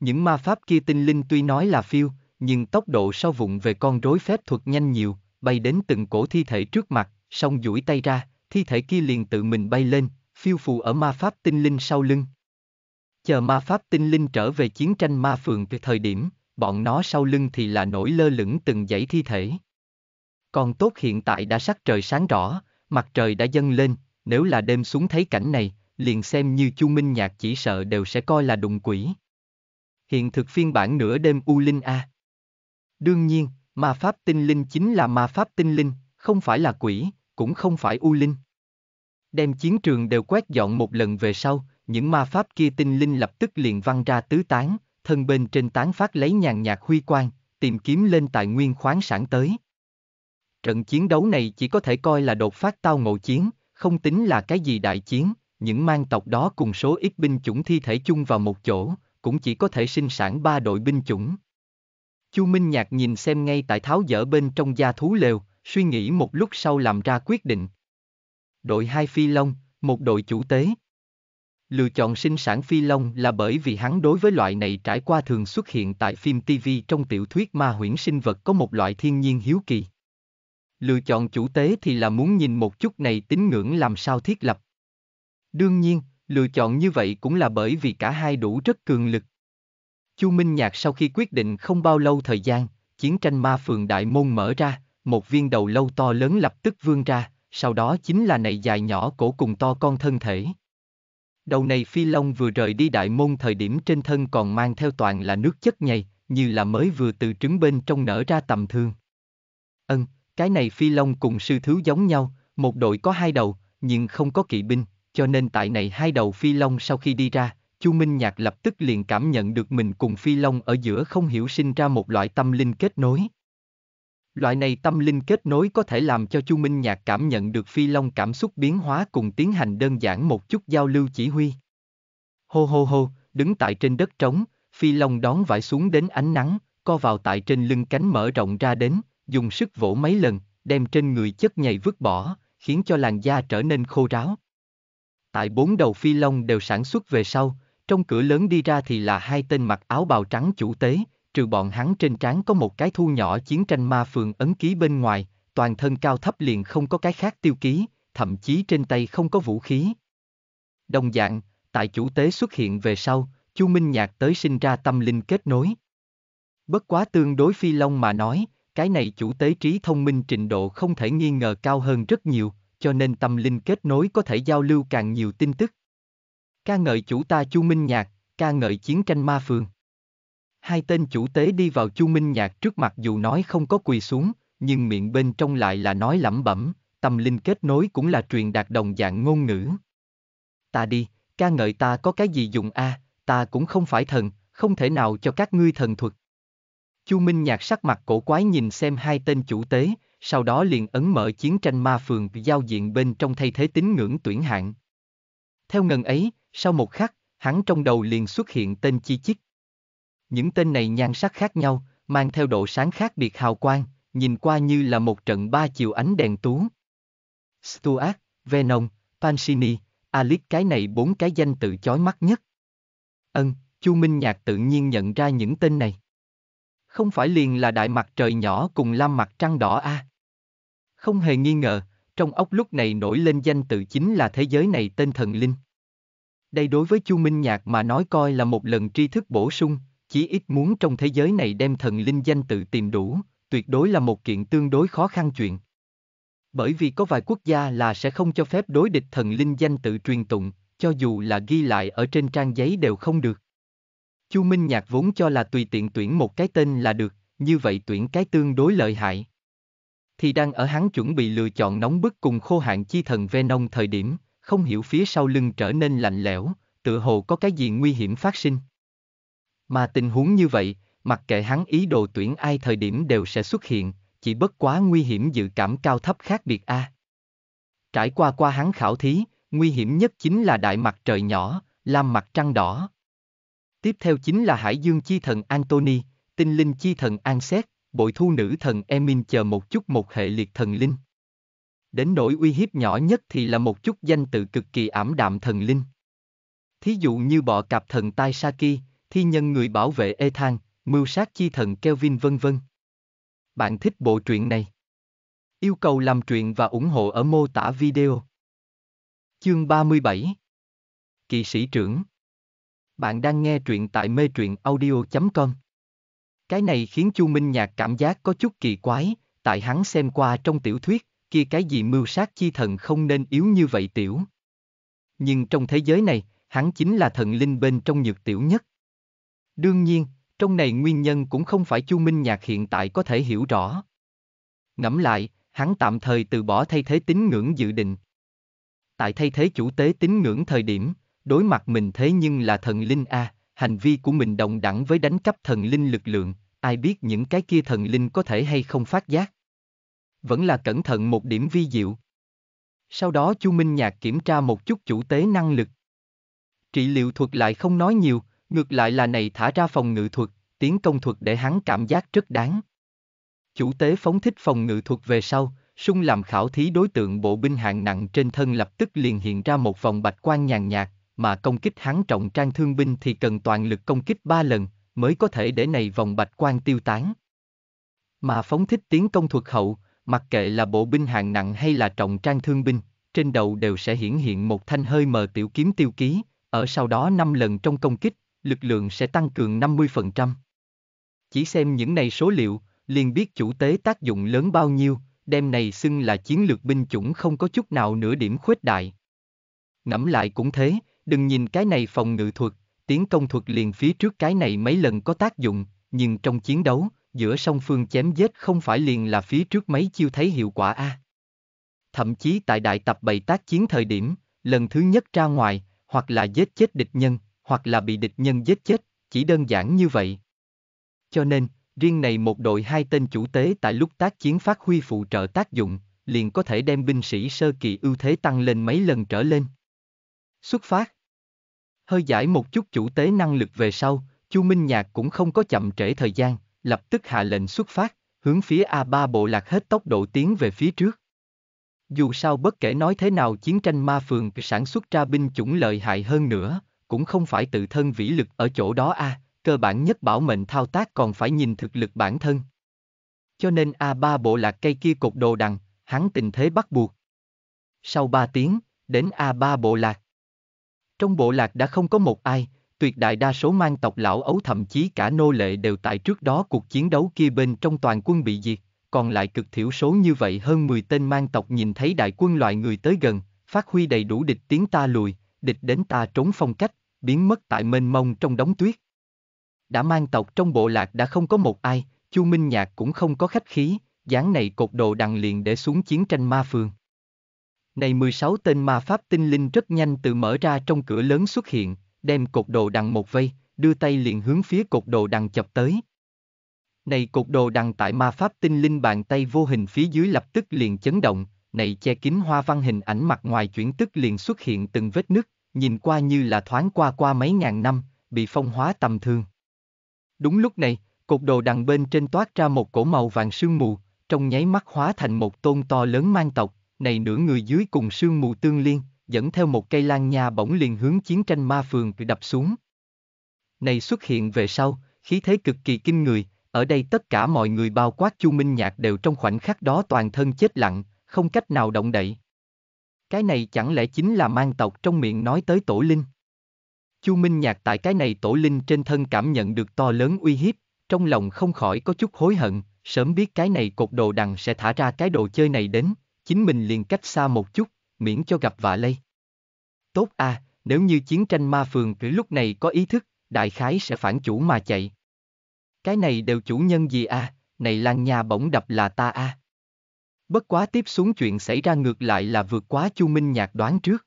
Những ma pháp kia tinh linh tuy nói là phiêu, nhưng tốc độ sau vụng về con rối phép thuật nhanh nhiều, bay đến từng cổ thi thể trước mặt, xong duỗi tay ra, thi thể kia liền tự mình bay lên, phiêu phù ở ma pháp tinh linh sau lưng chờ ma pháp tinh linh trở về chiến tranh ma phường từ thời điểm, bọn nó sau lưng thì là nổi lơ lửng từng dãy thi thể. Còn tốt hiện tại đã sắc trời sáng rõ, mặt trời đã dâng lên, nếu là đêm xuống thấy cảnh này, liền xem như Chu Minh Nhạc chỉ sợ đều sẽ coi là đụng quỷ. Hiện thực phiên bản nửa đêm U Linh A. Đương nhiên, ma pháp tinh linh chính là ma pháp tinh linh, không phải là quỷ, cũng không phải U Linh. Đem chiến trường đều quét dọn một lần về sau, những ma pháp kia tinh linh lập tức liền văng ra tứ tán, thân bên trên tán phát lấy nhàn nhạt huy quang, tìm kiếm lên tài nguyên khoáng sản tới. Trận chiến đấu này chỉ có thể coi là đột phát tao ngộ chiến, không tính là cái gì đại chiến, những mang tộc đó cùng số ít binh chủng thi thể chung vào một chỗ, cũng chỉ có thể sinh sản ba đội binh chủng. Chu Minh Nhạc nhìn xem ngay tại tháo dỡ bên trong gia thú lều, suy nghĩ một lúc sau làm ra quyết định. Đội hai phi long, một đội chủ tế. Lựa chọn sinh sản phi long là bởi vì hắn đối với loại này trải qua thường xuất hiện tại phim TV trong tiểu thuyết ma huyễn sinh vật có một loại thiên nhiên hiếu kỳ. Lựa chọn chủ tế thì là muốn nhìn một chút này tín ngưỡng làm sao thiết lập. Đương nhiên, lựa chọn như vậy cũng là bởi vì cả hai đủ rất cường lực. Chu Minh Nhạc sau khi quyết định không bao lâu thời gian, chiến tranh ma phường đại môn mở ra, một viên đầu lâu to lớn lập tức vươn ra, sau đó chính là này dài nhỏ cổ cùng to con thân thể. Đầu này phi long vừa rời đi đại môn thời điểm trên thân còn mang theo toàn là nước chất nhầy, như là mới vừa từ trứng bên trong nở ra tầm thường. Ân, cái này phi long cùng sư thứ giống nhau, một đội có hai đầu, nhưng không có kỵ binh, cho nên tại này hai đầu phi long sau khi đi ra, Chu Minh Nhạc lập tức liền cảm nhận được mình cùng phi long ở giữa không hiểu sinh ra một loại tâm linh kết nối. Loại này tâm linh kết nối có thể làm cho Chu Minh Nhạc cảm nhận được phi long cảm xúc biến hóa cùng tiến hành đơn giản một chút giao lưu chỉ huy. Hô hô hô, đứng tại trên đất trống, phi long đón vải xuống đến ánh nắng, co vào tại trên lưng cánh mở rộng ra đến, dùng sức vỗ mấy lần, đem trên người chất nhầy vứt bỏ, khiến cho làn da trở nên khô ráo. Tại bốn đầu phi long đều sản xuất về sau, trong cửa lớn đi ra thì là hai tên mặc áo bào trắng chủ tế, trừ bọn hắn trên trán có một cái thu nhỏ chiến tranh ma phường ấn ký bên ngoài, toàn thân cao thấp liền không có cái khác tiêu ký, thậm chí trên tay không có vũ khí. Đồng dạng, tại chủ tế xuất hiện về sau, Chu Minh Nhạc tới sinh ra tâm linh kết nối. Bất quá tương đối phi long mà nói, cái này chủ tế trí thông minh trình độ không thể nghi ngờ cao hơn rất nhiều, cho nên tâm linh kết nối có thể giao lưu càng nhiều tin tức. Ca ngợi chủ ta Chu Minh Nhạc, ca ngợi chiến tranh ma phường. Hai tên chủ tế đi vào Chu Minh Nhạc trước mặt dù nói không có quỳ xuống, nhưng miệng bên trong lại là nói lẩm bẩm, tâm linh kết nối cũng là truyền đạt đồng dạng ngôn ngữ. Ta đi, ca ngợi ta có cái gì dùng a, à, ta cũng không phải thần, không thể nào cho các ngươi thần thuật. Chu Minh Nhạc sắc mặt cổ quái nhìn xem hai tên chủ tế, sau đó liền ấn mở chiến tranh ma phường giao diện bên trong thay thế tín ngưỡng tuyển hạng. Theo ngần ấy, sau một khắc, hắn trong đầu liền xuất hiện tên chi chích. Những tên này nhan sắc khác nhau, mang theo độ sáng khác biệt hào quang, nhìn qua như là một trận ba chiều ánh đèn tú. Stuart, Venom, Pansini, Alice cái này bốn cái danh tự chói mắt nhất. Ân, Chu Minh Nhạc tự nhiên nhận ra những tên này. Không phải liền là đại mặt trời nhỏ cùng lam mặt trăng đỏ a. À? Không hề nghi ngờ, trong ốc lúc này nổi lên danh tự chính là thế giới này tên thần linh. Đây đối với Chu Minh Nhạc mà nói coi là một lần tri thức bổ sung, Chí ít muốn trong thế giới này đem thần linh danh tự tìm đủ, tuyệt đối là một kiện tương đối khó khăn chuyện. Bởi vì có vài quốc gia là sẽ không cho phép đối địch thần linh danh tự truyền tụng, cho dù là ghi lại ở trên trang giấy đều không được. Chu Minh Nhạc vốn cho là tùy tiện tuyển một cái tên là được, như vậy tuyển cái tương đối lợi hại. Thì đang ở hắn chuẩn bị lựa chọn nóng bức cùng khô hạn chi thần Venom thời điểm, không hiểu phía sau lưng trở nên lạnh lẽo, tựa hồ có cái gì nguy hiểm phát sinh. Mà tình huống như vậy, mặc kệ hắn ý đồ tuyển ai thời điểm đều sẽ xuất hiện, chỉ bất quá nguy hiểm dự cảm cao thấp khác biệt a. À. Trải qua qua hắn khảo thí, nguy hiểm nhất chính là đại mặt trời nhỏ, lam mặt trăng đỏ. Tiếp theo chính là hải dương chi thần antony, tinh linh chi thần an Anset, bội thu nữ thần Emin chờ một chút một hệ liệt thần linh. Đến nỗi uy hiếp nhỏ nhất thì là một chút danh tự cực kỳ ảm đạm thần linh. Thí dụ như bọ cạp thần Tai Saki, thi nhân người bảo vệ Ethan, mưu sát chi thần Kelvin vân vân. Bạn thích bộ truyện này? Yêu cầu làm truyện và ủng hộ ở mô tả video. Chương 37 Kỵ sĩ trưởng Bạn đang nghe truyện tại mê truyện audio.com Cái này khiến Chu Minh Nhạc cảm giác có chút kỳ quái, tại hắn xem qua trong tiểu thuyết, kia cái gì mưu sát chi thần không nên yếu như vậy tiểu. Nhưng trong thế giới này, hắn chính là thần linh bên trong nhược tiểu nhất. Đương nhiên, trong này nguyên nhân cũng không phải Chu Minh Nhạc hiện tại có thể hiểu rõ. Ngẫm lại, hắn tạm thời từ bỏ thay thế tín ngưỡng dự định. Tại thay thế chủ tế tín ngưỡng thời điểm, đối mặt mình thế nhưng là thần linh A, hành vi của mình đồng đẳng với đánh cắp thần linh lực lượng, ai biết những cái kia thần linh có thể hay không phát giác. Vẫn là cẩn thận một điểm vi diệu. Sau đó Chu Minh Nhạc kiểm tra một chút chủ tế năng lực. Trị liệu thuật lại không nói nhiều, Ngược lại là này thả ra phòng ngự thuật, tiến công thuật để hắn cảm giác rất đáng. Chủ tế phóng thích phòng ngự thuật về sau, sung làm khảo thí đối tượng bộ binh hạng nặng trên thân lập tức liền hiện ra một vòng bạch quan nhàn nhạt, mà công kích hắn trọng trang thương binh thì cần toàn lực công kích ba lần, mới có thể để này vòng bạch quan tiêu tán. Mà phóng thích tiến công thuật hậu, mặc kệ là bộ binh hạng nặng hay là trọng trang thương binh, trên đầu đều sẽ hiển hiện một thanh hơi mờ tiểu kiếm tiêu ký, ở sau đó năm lần trong công kích, lực lượng sẽ tăng cường 50%. Chỉ xem những này số liệu, liền biết chủ tế tác dụng lớn bao nhiêu, đem này xưng là chiến lược binh chủng không có chút nào nửa điểm khuếch đại. Ngẫm lại cũng thế, đừng nhìn cái này phòng ngự thuật, tiến công thuật liền phía trước cái này mấy lần có tác dụng, nhưng trong chiến đấu, giữa song phương chém giết không phải liền là phía trước mấy chiêu thấy hiệu quả a. À. Thậm chí tại đại tập bày tác chiến thời điểm, lần thứ nhất ra ngoài, hoặc là giết chết địch nhân, hoặc là bị địch nhân giết chết, chỉ đơn giản như vậy. Cho nên, riêng này một đội hai tên chủ tế tại lúc tác chiến phát huy phụ trợ tác dụng, liền có thể đem binh sĩ sơ kỳ ưu thế tăng lên mấy lần trở lên. Xuất phát Hơi giải một chút chủ tế năng lực về sau, Chu Minh Nhạc cũng không có chậm trễ thời gian, lập tức hạ lệnh xuất phát, hướng phía A3 bộ lạc hết tốc độ tiến về phía trước. Dù sao bất kể nói thế nào chiến tranh ma phường sản xuất ra binh chủng lợi hại hơn nữa, cũng không phải tự thân vĩ lực ở chỗ đó a, à, cơ bản nhất bảo mệnh thao tác còn phải nhìn thực lực bản thân. Cho nên A3 bộ lạc cây kia cột đồ đằng, hắn tình thế bắt buộc. Sau 3 tiếng, đến A3 bộ lạc. Trong bộ lạc đã không có một ai, tuyệt đại đa số mang tộc lão ấu thậm chí cả nô lệ đều tại trước đó cuộc chiến đấu kia bên trong toàn quân bị diệt, còn lại cực thiểu số như vậy hơn 10 tên mang tộc nhìn thấy đại quân loại người tới gần, phát huy đầy đủ địch tiếng ta lùi, địch đến ta trốn phong cách, biến mất tại mênh mông trong đống tuyết. Đã mang tộc trong bộ lạc đã không có một ai, Chu Minh Nhạc cũng không có khách khí, dáng này cột đồ đằng liền để xuống chiến tranh ma phương. Này 16 tên ma pháp tinh linh rất nhanh tự mở ra trong cửa lớn xuất hiện, đem cột đồ đằng một vây, đưa tay liền hướng phía cột đồ đằng chập tới. Này cột đồ đằng tại ma pháp tinh linh bàn tay vô hình phía dưới lập tức liền chấn động, này che kín hoa văn hình ảnh mặt ngoài chuyển tức liền xuất hiện từng vết nứt, nhìn qua như là thoáng qua qua mấy ngàn năm, bị phong hóa tầm thường. Đúng lúc này, cột đồ đằng bên trên toát ra một cổ màu vàng sương mù, trong nháy mắt hóa thành một tôn to lớn mang tộc, này nửa người dưới cùng sương mù tương liên, dẫn theo một cây lan nha bỗng liền hướng chiến tranh ma phường bị đập xuống. Này xuất hiện về sau, khí thế cực kỳ kinh người, ở đây tất cả mọi người bao quát Chu Minh Nhạc đều trong khoảnh khắc đó toàn thân chết lặng, không cách nào động đậy. Cái này chẳng lẽ chính là mang tộc trong miệng nói tới tổ linh? Chu Minh Nhạc tại cái này tổ linh trên thân cảm nhận được to lớn uy hiếp, trong lòng không khỏi có chút hối hận, sớm biết cái này cột đồ đằng sẽ thả ra cái đồ chơi này đến, chính mình liền cách xa một chút, miễn cho gặp vạ lây. Tốt à, nếu như chiến tranh ma phường cứ lúc này có ý thức, đại khái sẽ phản chủ mà chạy. Cái này đều chủ nhân gì à, này lan nha bỗng đập là ta à. Bất quá tiếp xuống chuyện xảy ra ngược lại là vượt quá Chu Minh Nhạc đoán trước.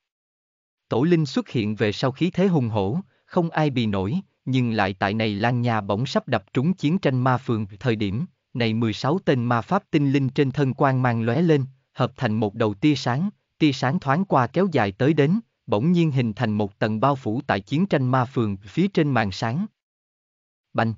Tổ Linh xuất hiện về sau khí thế hùng hổ, không ai bị nổi, nhưng lại tại này Lan Nha bỗng sắp đập trúng chiến tranh ma phường thời điểm, này 16 tên ma pháp tinh linh trên thân quan mang lóe lên, hợp thành một đầu tia sáng, tia sáng thoáng qua kéo dài tới đến, bỗng nhiên hình thành một tầng bao phủ tại chiến tranh ma phường phía trên màn sáng. Bành!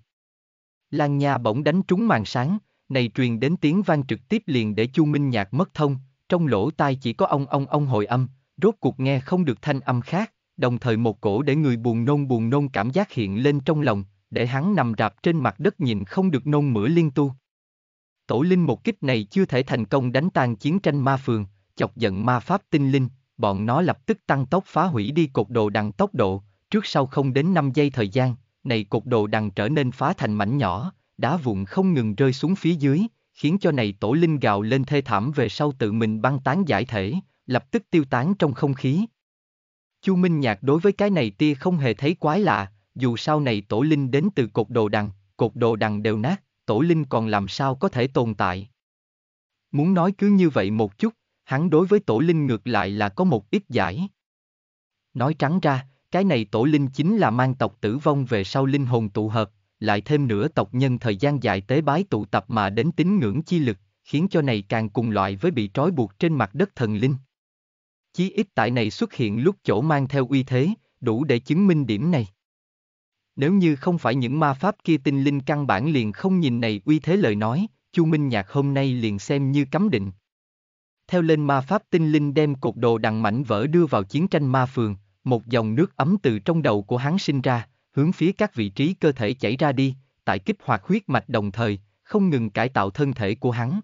Lan Nha bỗng đánh trúng màn sáng, này truyền đến tiếng vang trực tiếp liền để Chu Minh Nhạc mất thông, trong lỗ tai chỉ có ông ông ông hồi âm, rốt cuộc nghe không được thanh âm khác, đồng thời một cổ để người buồn nôn buồn nôn cảm giác hiện lên trong lòng, để hắn nằm rạp trên mặt đất nhìn không được nôn mửa liên tu. Tổ linh một kích này chưa thể thành công đánh tan chiến tranh ma phường, chọc giận ma pháp tinh linh, bọn nó lập tức tăng tốc phá hủy đi cột đồ đằng tốc độ, trước sau không đến 5 giây thời gian, này cột đồ đằng trở nên phá thành mảnh nhỏ, đá vụn không ngừng rơi xuống phía dưới, khiến cho này tổ linh gào lên thê thảm về sau tự mình băng tán giải thể, lập tức tiêu tán trong không khí. Chu Minh Nhạc đối với cái này tia không hề thấy quái lạ, dù sao này tổ linh đến từ cột đồ đằng, cột đồ đằng đều nát, tổ linh còn làm sao có thể tồn tại. Muốn nói cứ như vậy một chút, hắn đối với tổ linh ngược lại là có một ít giải. Nói trắng ra, cái này tổ linh chính là mang tộc tử vong về sau linh hồn tụ hợp, lại thêm nửa tộc nhân thời gian dài tế bái tụ tập mà đến tín ngưỡng chi lực, khiến cho này càng cùng loại với bị trói buộc trên mặt đất thần linh. Chí ít tại này xuất hiện lúc chỗ mang theo uy thế, đủ để chứng minh điểm này. Nếu như không phải những ma pháp kia tinh linh căn bản liền không nhìn này uy thế lời nói, Chu Minh Nhạc hôm nay liền xem như cấm định. Theo lên ma pháp tinh linh đem cột đồ đằng mảnh vỡ đưa vào chiến tranh ma phường, một dòng nước ấm từ trong đầu của hắn sinh ra, hướng phía các vị trí cơ thể chảy ra đi, tại kích hoạt huyết mạch đồng thời, không ngừng cải tạo thân thể của hắn.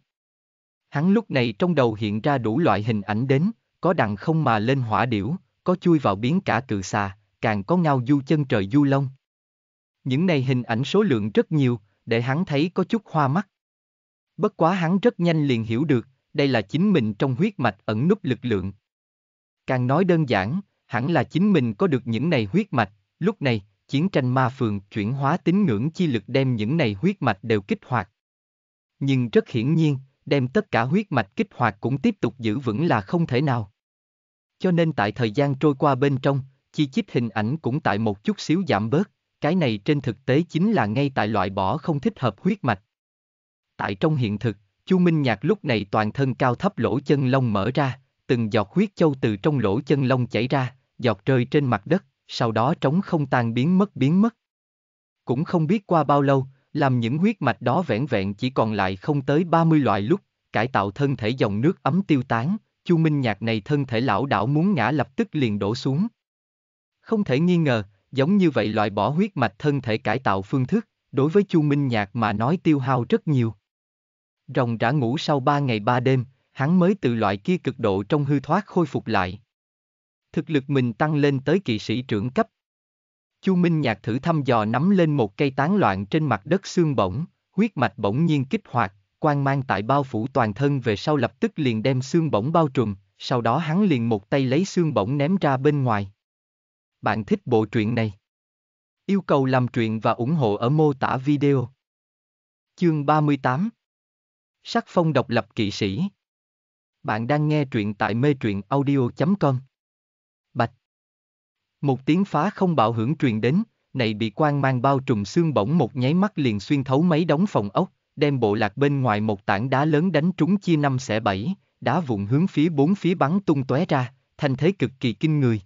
Hắn lúc này trong đầu hiện ra đủ loại hình ảnh đến, có đằng không mà lên hỏa điểu, có chui vào biến cả cự xà, càng có ngao du chân trời du lông. Những này hình ảnh số lượng rất nhiều, để hắn thấy có chút hoa mắt. Bất quá hắn rất nhanh liền hiểu được, đây là chính mình trong huyết mạch ẩn núp lực lượng. Càng nói đơn giản, hẳn là chính mình có được những này huyết mạch, lúc này, chiến tranh ma phường chuyển hóa tín ngưỡng chi lực đem những này huyết mạch đều kích hoạt. Nhưng rất hiển nhiên, đem tất cả huyết mạch kích hoạt cũng tiếp tục giữ vững là không thể nào. Cho nên tại thời gian trôi qua bên trong, chi chích hình ảnh cũng tại một chút xíu giảm bớt, cái này trên thực tế chính là ngay tại loại bỏ không thích hợp huyết mạch. Tại trong hiện thực, Chu Minh Nhạc lúc này toàn thân cao thấp lỗ chân lông mở ra, từng giọt huyết châu từ trong lỗ chân lông chảy ra, giọt rơi trên mặt đất, sau đó trống không tan biến mất biến mất. Cũng không biết qua bao lâu, làm những huyết mạch đó vẹn vẹn chỉ còn lại không tới 30 loại lúc, cải tạo thân thể dòng nước ấm tiêu tán, Chu Minh Nhạc này thân thể lão đảo muốn ngã lập tức liền đổ xuống. Không thể nghi ngờ, giống như vậy loại bỏ huyết mạch thân thể cải tạo phương thức, đối với Chu Minh Nhạc mà nói tiêu hao rất nhiều. Rồng đã ngủ sau 3 ngày 3 đêm, hắn mới từ loại kia cực độ trong hư thoát khôi phục lại thực lực mình tăng lên tới kỵ sĩ trưởng cấp. Chu Minh Nhạc thử thăm dò nắm lên một cây tán loạn trên mặt đất xương bổng, huyết mạch bỗng nhiên kích hoạt, quang mang tại bao phủ toàn thân về sau lập tức liền đem xương bổng bao trùm, sau đó hắn liền một tay lấy xương bổng ném ra bên ngoài. Bạn thích bộ truyện này? Yêu cầu làm truyện và ủng hộ ở mô tả video. Chương 38 Sắc phong độc lập kỵ sĩ Bạn đang nghe truyện tại mê truyện audio.com Bạch. Một tiếng phá không bạo hưởng truyền đến, này bị quan mang bao trùm xương bổng một nháy mắt liền xuyên thấu mấy đống phòng ốc, đem bộ lạc bên ngoài một tảng đá lớn đánh trúng chia năm xẻ bảy, đá vụn hướng phía bốn phía bắn tung tóe ra, thành thế cực kỳ kinh người.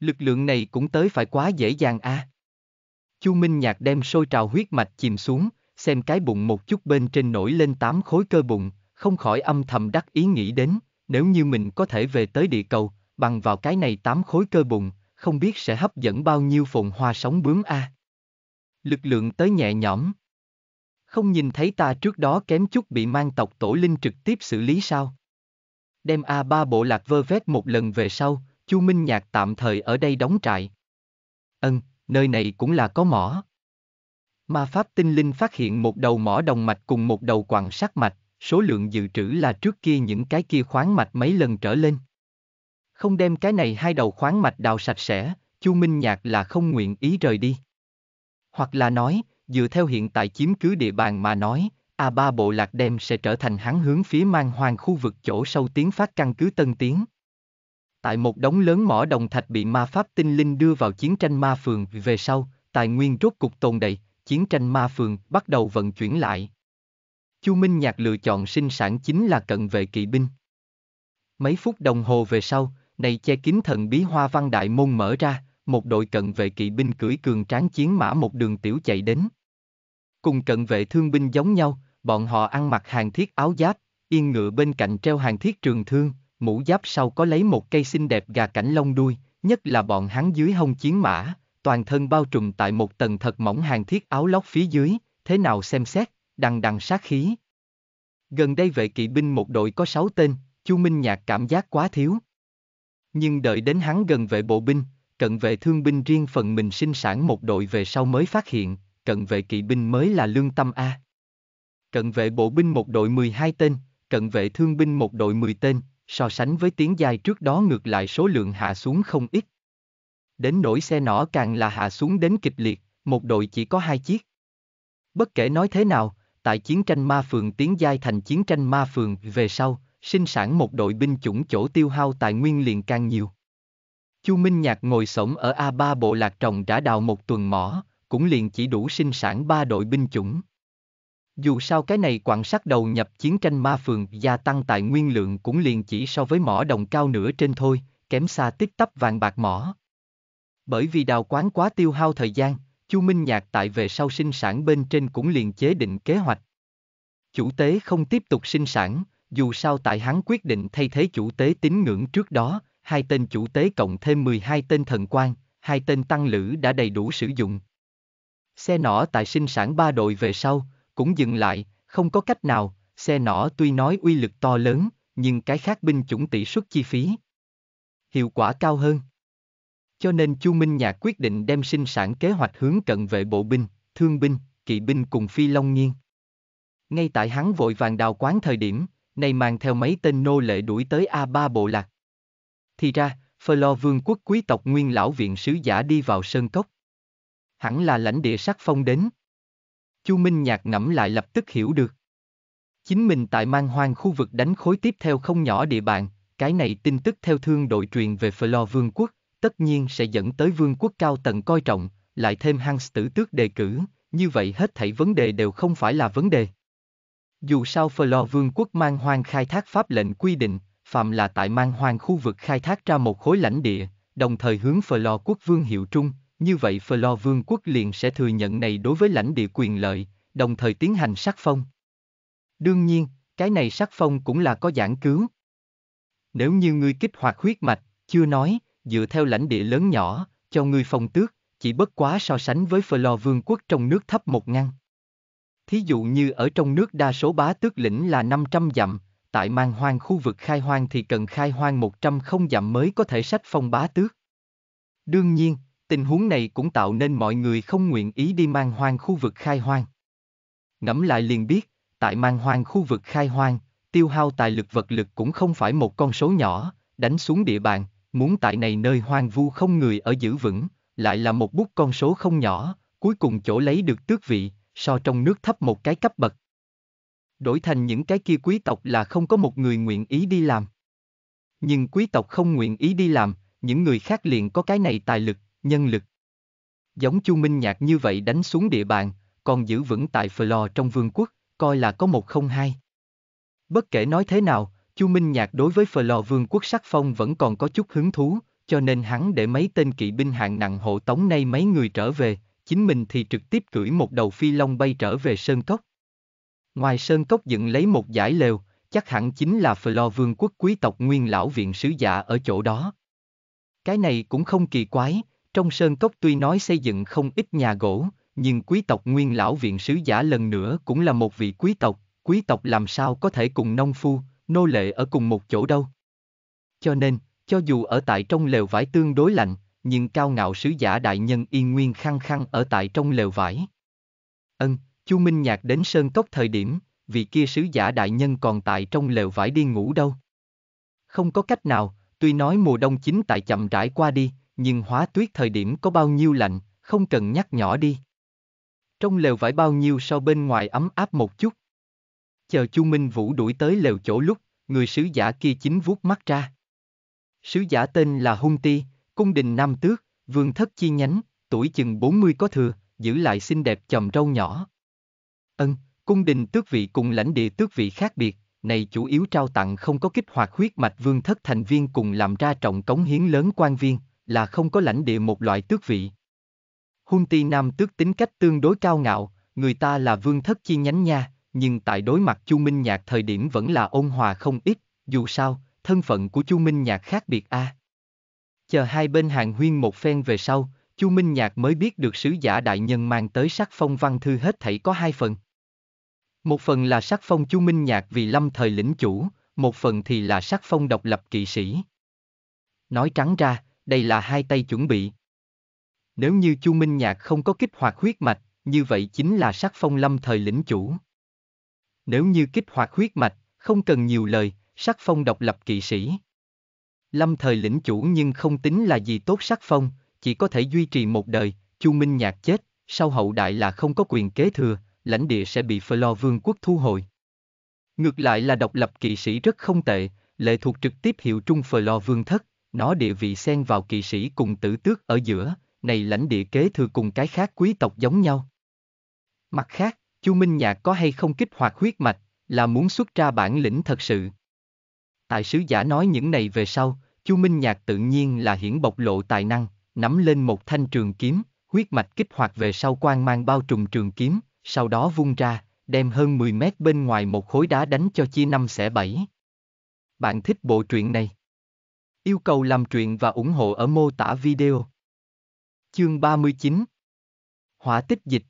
Lực lượng này cũng tới phải quá dễ dàng a. À. Chu Minh Nhạc đem sôi trào huyết mạch chìm xuống, xem cái bụng một chút bên trên nổi lên tám khối cơ bụng, không khỏi âm thầm đắc ý nghĩ đến, nếu như mình có thể về tới địa cầu, bằng vào cái này tám khối cơ bụng, không biết sẽ hấp dẫn bao nhiêu phồn hoa sóng bướm a. À. Lực lượng tới nhẹ nhõm. Không nhìn thấy ta trước đó kém chút bị mang tộc tổ linh trực tiếp xử lý sao? Đem A3 bộ lạc vơ vét một lần về sau, Chu Minh Nhạc tạm thời ở đây đóng trại. Ân, nơi này cũng là có mỏ. Ma Pháp Tinh Linh phát hiện một đầu mỏ đồng mạch cùng một đầu quặng sắt mạch, số lượng dự trữ là trước kia những cái kia khoáng mạch mấy lần trở lên không đem cái này hai đầu khoáng mạch đào sạch sẽ, Chu Minh Nhạc là không nguyện ý rời đi. Hoặc là nói, dựa theo hiện tại chiếm cứ địa bàn mà nói, a ba bộ lạc đem sẽ trở thành hắn hướng phía mang hoang khu vực chỗ sâu tiến phát căn cứ tân tiến. Tại một đống lớn mỏ đồng thạch bị ma pháp tinh linh đưa vào chiến tranh ma phường về sau, tài nguyên rốt cục tồn đầy, chiến tranh ma phường bắt đầu vận chuyển lại. Chu Minh Nhạc lựa chọn sinh sản chính là cận vệ kỵ binh. Mấy phút đồng hồ về sau, này che kín thần bí hoa văn đại môn mở ra, một đội cận vệ kỵ binh cưỡi cường tráng chiến mã một đường tiểu chạy đến. Cùng cận vệ thương binh giống nhau, bọn họ ăn mặc hàng thiết áo giáp, yên ngựa bên cạnh treo hàng thiết trường thương, mũ giáp sau có lấy một cây xinh đẹp gà cảnh lông đuôi, nhất là bọn hắn dưới hông chiến mã, toàn thân bao trùm tại một tầng thật mỏng hàng thiết áo lóc phía dưới, thế nào xem xét, đằng đằng sát khí. Gần đây vệ kỵ binh một đội có sáu tên, Chu Minh Nhạc cảm giác quá thiếu. Nhưng đợi đến hắn gần vệ bộ binh, cận vệ thương binh riêng phần mình sinh sản một đội về sau mới phát hiện, cận vệ kỵ binh mới là lương tâm A. Cận vệ bộ binh một đội 12 tên, cận vệ thương binh một đội 10 tên, so sánh với tiếng giai trước đó ngược lại số lượng hạ xuống không ít. Đến nỗi xe nỏ càng là hạ xuống đến kịch liệt, một đội chỉ có hai chiếc. Bất kể nói thế nào, tại chiến tranh ma phường tiến giai thành chiến tranh ma phường về sau, sinh sản một đội binh chủng chỗ tiêu hao tài nguyên liền càng nhiều. Chu Minh Nhạc ngồi sổng ở A3 bộ lạc trồng đã đào một tuần mỏ, cũng liền chỉ đủ sinh sản ba đội binh chủng. Dù sao cái này quan sát đầu nhập chiến tranh ma phường gia tăng tài nguyên lượng cũng liền chỉ so với mỏ đồng cao nửa trên thôi, kém xa tích tắp vàng bạc mỏ. Bởi vì đào quán quá tiêu hao thời gian, Chu Minh Nhạc tại về sau sinh sản bên trên cũng liền chế định kế hoạch. Chủ tế không tiếp tục sinh sản, dù sao tại hắn quyết định thay thế chủ tế tín ngưỡng trước đó, hai tên chủ tế cộng thêm 12 tên thần quan, hai tên tăng lữ đã đầy đủ sử dụng. Xe nỏ tại sinh sản ba đội về sau, cũng dừng lại, không có cách nào, xe nỏ tuy nói uy lực to lớn, nhưng cái khác binh chủng tỷ suất chi phí. Hiệu quả cao hơn. Cho nên Chu Minh Nhạc quyết định đem sinh sản kế hoạch hướng cận vệ bộ binh, thương binh, kỵ binh cùng phi long nghiêng. Ngay tại hắn vội vàng đào quán thời điểm, nay mang theo mấy tên nô lệ đuổi tới A3 bộ lạc. Thì ra, Phơ Lo Vương quốc quý tộc nguyên lão viện sứ giả đi vào sơn cốc. Hẳn là lãnh địa sắc phong đến. Chu Minh Nhạc ngẫm lại lập tức hiểu được. Chính mình tại mang hoang khu vực đánh khối tiếp theo không nhỏ địa bàn, cái này tin tức theo thương đội truyền về Phơ Lo Vương quốc, tất nhiên sẽ dẫn tới vương quốc cao tầng coi trọng, lại thêm hăng tử tước đề cử, như vậy hết thảy vấn đề đều không phải là vấn đề. Dù sao Flor Vương quốc mang hoang khai thác pháp lệnh quy định, phạm là tại mang hoang khu vực khai thác ra một khối lãnh địa, đồng thời hướng Flor quốc vương hiệu trung, như vậy Flor vương quốc liền sẽ thừa nhận này đối với lãnh địa quyền lợi, đồng thời tiến hành sắc phong. Đương nhiên, cái này sắc phong cũng là có giảng cứu. Nếu như ngươi kích hoạt huyết mạch, chưa nói, dựa theo lãnh địa lớn nhỏ, cho ngươi phong tước, chỉ bất quá so sánh với Flor vương quốc trong nước thấp một ngăn. Thí dụ như ở trong nước đa số bá tước lĩnh là 500 dặm, tại mang hoang khu vực khai hoang thì cần khai hoang 100 không dặm mới có thể sách phong bá tước. Đương nhiên, tình huống này cũng tạo nên mọi người không nguyện ý đi mang hoang khu vực khai hoang. Ngẫm lại liền biết, tại mang hoang khu vực khai hoang, tiêu hao tài lực vật lực cũng không phải một con số nhỏ, đánh xuống địa bàn, muốn tại này nơi hoang vu không người ở giữ vững, lại là một bút con số không nhỏ, cuối cùng chỗ lấy được tước vị, so trong nước thấp một cái cấp bậc. Đổi thành những cái kia quý tộc là không có một người nguyện ý đi làm. Nhưng quý tộc không nguyện ý đi làm, những người khác liền có cái này tài lực, nhân lực. Giống Chu Minh Nhạc như vậy đánh xuống địa bàn, còn giữ vững tại Flor trong vương quốc, coi là có một không hai. Bất kể nói thế nào, Chu Minh Nhạc đối với Flor vương quốc sắc phong vẫn còn có chút hứng thú, cho nên hắn để mấy tên kỵ binh hạng nặng hộ tống nay mấy người trở về, chính mình thì trực tiếp cưỡi một đầu phi long bay trở về sơn cốc. Ngoài sơn cốc dựng lấy một giải lều, chắc hẳn chính là Flo vương quốc quý tộc nguyên lão viện sứ giả ở chỗ đó. Cái này cũng không kỳ quái, trong sơn cốc tuy nói xây dựng không ít nhà gỗ, nhưng quý tộc nguyên lão viện sứ giả lần nữa cũng là một vị quý tộc, quý tộc làm sao có thể cùng nông phu, nô lệ ở cùng một chỗ đâu. Cho nên, cho dù ở tại trong lều vải tương đối lạnh, nhưng cao ngạo sứ giả đại nhân y nguyên khăng khăng ở tại trong lều vải. Ân, Chu Minh Nhạc đến sơn cốc thời điểm, vị kia sứ giả đại nhân còn tại trong lều vải đi ngủ đâu. Không có cách nào, tuy nói mùa đông chính tại chậm rãi qua đi, nhưng hóa tuyết thời điểm có bao nhiêu lạnh, không cần nhắc nhỏ đi. Trong lều vải bao nhiêu so bên ngoài ấm áp một chút. Chờ Chu Minh Vũ đuổi tới lều chỗ lúc, người sứ giả kia chính vuốt mắt ra. Sứ giả tên là Hung Ti, Cung đình Nam Tước, vương thất chi nhánh, tuổi chừng 40 có thừa, giữ lại xinh đẹp chòm râu nhỏ. Ân, cung đình tước vị cùng lãnh địa tước vị khác biệt, này chủ yếu trao tặng không có kích hoạt huyết mạch vương thất thành viên cùng làm ra trọng cống hiến lớn quan viên, là không có lãnh địa một loại tước vị. Hung ti nam tước tính cách tương đối cao ngạo, người ta là vương thất chi nhánh nha, nhưng tại đối mặt Chu Minh Nhạc thời điểm vẫn là ôn hòa không ít, dù sao, thân phận của Chu Minh Nhạc khác biệt a. À. Chờ hai bên hàng huyên một phen về sau, Chu Minh Nhạc mới biết được sứ giả đại nhân mang tới sắc phong văn thư hết thảy có hai phần. Một phần là sắc phong Chu Minh Nhạc vì lâm thời lĩnh chủ, một phần thì là sắc phong độc lập kỵ sĩ. Nói trắng ra, đây là hai tay chuẩn bị. Nếu như Chu Minh Nhạc không có kích hoạt huyết mạch, như vậy chính là sắc phong lâm thời lĩnh chủ. Nếu như kích hoạt huyết mạch, không cần nhiều lời, sắc phong độc lập kỵ sĩ. Lâm thời lĩnh chủ nhưng không tính là gì tốt sắc phong, chỉ có thể duy trì một đời, Chu Minh Nhạc chết, sau hậu đại là không có quyền kế thừa, lãnh địa sẽ bị lo Vương quốc thu hồi. Ngược lại là độc lập kỵ sĩ rất không tệ, lệ thuộc trực tiếp hiệu trung lo Vương thất, nó địa vị xen vào kỵ sĩ cùng tử tước ở giữa, này lãnh địa kế thừa cùng cái khác quý tộc giống nhau. Mặt khác, Chu Minh Nhạc có hay không kích hoạt huyết mạch, là muốn xuất ra bản lĩnh thật sự. Tại sứ giả nói những này về sau, Chu Minh Nhạc tự nhiên là hiển bộc lộ tài năng, nắm lên một thanh trường kiếm, huyết mạch kích hoạt về sau quang mang bao trùm trường kiếm, sau đó vung ra, đem hơn 10 mét bên ngoài một khối đá đánh cho chia năm xẻ bảy. Bạn thích bộ truyện này? Yêu cầu làm truyện và ủng hộ ở mô tả video. Chương 39 Hỏa tích dịch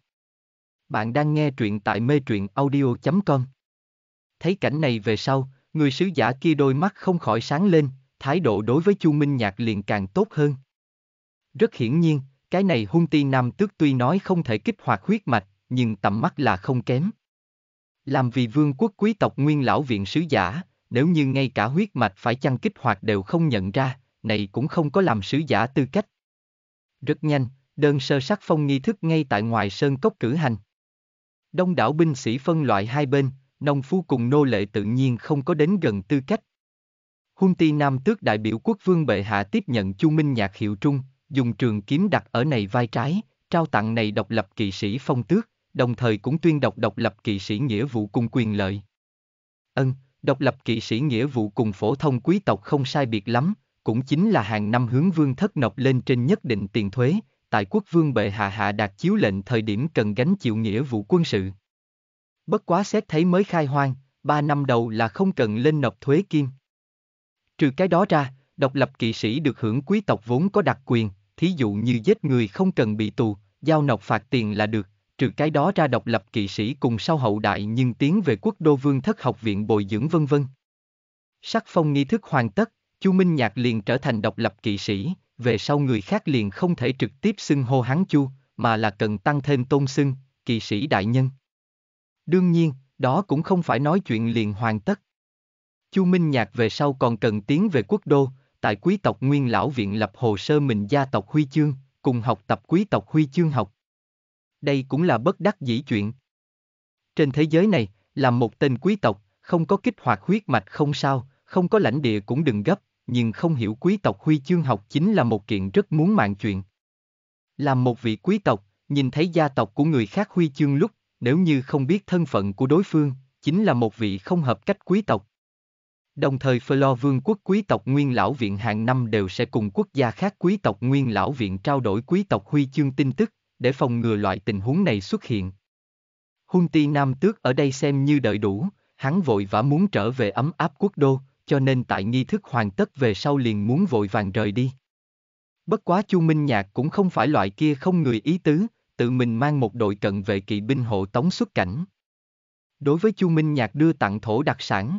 Bạn đang nghe truyện tại mê truyện audio.com Thấy cảnh này về sau, người sứ giả kia đôi mắt không khỏi sáng lên, thái độ đối với Chu Minh Nhạc liền càng tốt hơn. Rất hiển nhiên, cái này hung ti nam tước tuy nói không thể kích hoạt huyết mạch, nhưng tầm mắt là không kém. Làm vì vương quốc quý tộc nguyên lão viện sứ giả, nếu như ngay cả huyết mạch phải chăng kích hoạt đều không nhận ra, này cũng không có làm sứ giả tư cách. Rất nhanh, đơn sơ sắc phong nghi thức ngay tại ngoài sơn cốc cử hành. Đông đảo binh sĩ phân loại hai bên, nông phu cùng nô lệ tự nhiên không có đến gần tư cách, Hun ti nam tước đại biểu quốc vương bệ hạ tiếp nhận chu minh nhạc hiệu trung, dùng trường kiếm đặt ở này vai trái, trao tặng này độc lập kỵ sĩ phong tước, đồng thời cũng tuyên độc độc lập kỵ sĩ nghĩa vụ cùng quyền lợi. Ân, độc lập kỵ sĩ nghĩa vụ cùng phổ thông quý tộc không sai biệt lắm, cũng chính là hàng năm hướng vương thất nộp lên trên nhất định tiền thuế, tại quốc vương bệ hạ hạ đạt chiếu lệnh thời điểm cần gánh chịu nghĩa vụ quân sự. Bất quá xét thấy mới khai hoang, ba năm đầu là không cần lên nộp thuế kim. Trừ cái đó ra, độc lập kỵ sĩ được hưởng quý tộc vốn có đặc quyền, thí dụ như giết người không cần bị tù, giao nộp phạt tiền là được, trừ cái đó ra độc lập kỵ sĩ cùng sau hậu đại nhưng tiến về quốc đô vương thất học viện bồi dưỡng vân vân. Sắc phong nghi thức hoàn tất, Chu Minh Nhạc liền trở thành độc lập kỵ sĩ, về sau người khác liền không thể trực tiếp xưng hô hắn Chu, mà là cần tăng thêm tôn xưng, kỵ sĩ đại nhân. Đương nhiên, đó cũng không phải nói chuyện liền hoàn tất. Chu Minh Nhạc về sau còn cần tiến về quốc đô, tại quý tộc Nguyên Lão Viện lập hồ sơ mình gia tộc Huy Chương, cùng học tập quý tộc Huy Chương học. Đây cũng là bất đắc dĩ chuyện. Trên thế giới này, làm một tên quý tộc, không có kích hoạt huyết mạch không sao, không có lãnh địa cũng đừng gấp, nhưng không hiểu quý tộc Huy Chương học chính là một kiện rất muốn mạng chuyện. Làm một vị quý tộc, nhìn thấy gia tộc của người khác Huy Chương lúc, nếu như không biết thân phận của đối phương, chính là một vị không hợp cách quý tộc. Đồng thời Flor Vương quốc quý tộc Nguyên Lão Viện hàng năm đều sẽ cùng quốc gia khác quý tộc Nguyên Lão Viện trao đổi quý tộc huy chương tin tức, để phòng ngừa loại tình huống này xuất hiện. Hung ti nam tước ở đây xem như đợi đủ, hắn vội vã muốn trở về ấm áp quốc đô, cho nên tại nghi thức hoàn tất về sau liền muốn vội vàng rời đi. Bất quá Chu Minh Nhạc cũng không phải loại kia không người ý tứ, tự mình mang một đội cận vệ kỵ binh hộ tống xuất cảnh. Đối với Chu Minh Nhạc đưa tặng thổ đặc sản,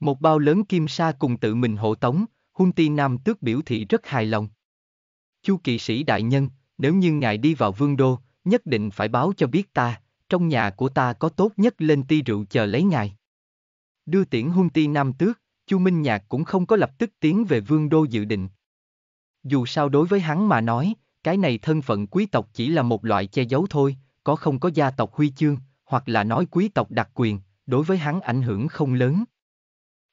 một bao lớn kim sa cùng tự mình hộ tống, Hun Ti Nam tước biểu thị rất hài lòng. Chu kỵ sĩ đại nhân, nếu như ngài đi vào vương đô, nhất định phải báo cho biết ta, trong nhà của ta có tốt nhất lên ti rượu chờ lấy ngài. Đưa tiễn Hun Ti Nam tước, Chu Minh Nhạc cũng không có lập tức tiến về vương đô dự định. Dù sao đối với hắn mà nói, cái này thân phận quý tộc chỉ là một loại che giấu thôi, có không có gia tộc huy chương, hoặc là nói quý tộc đặc quyền, đối với hắn ảnh hưởng không lớn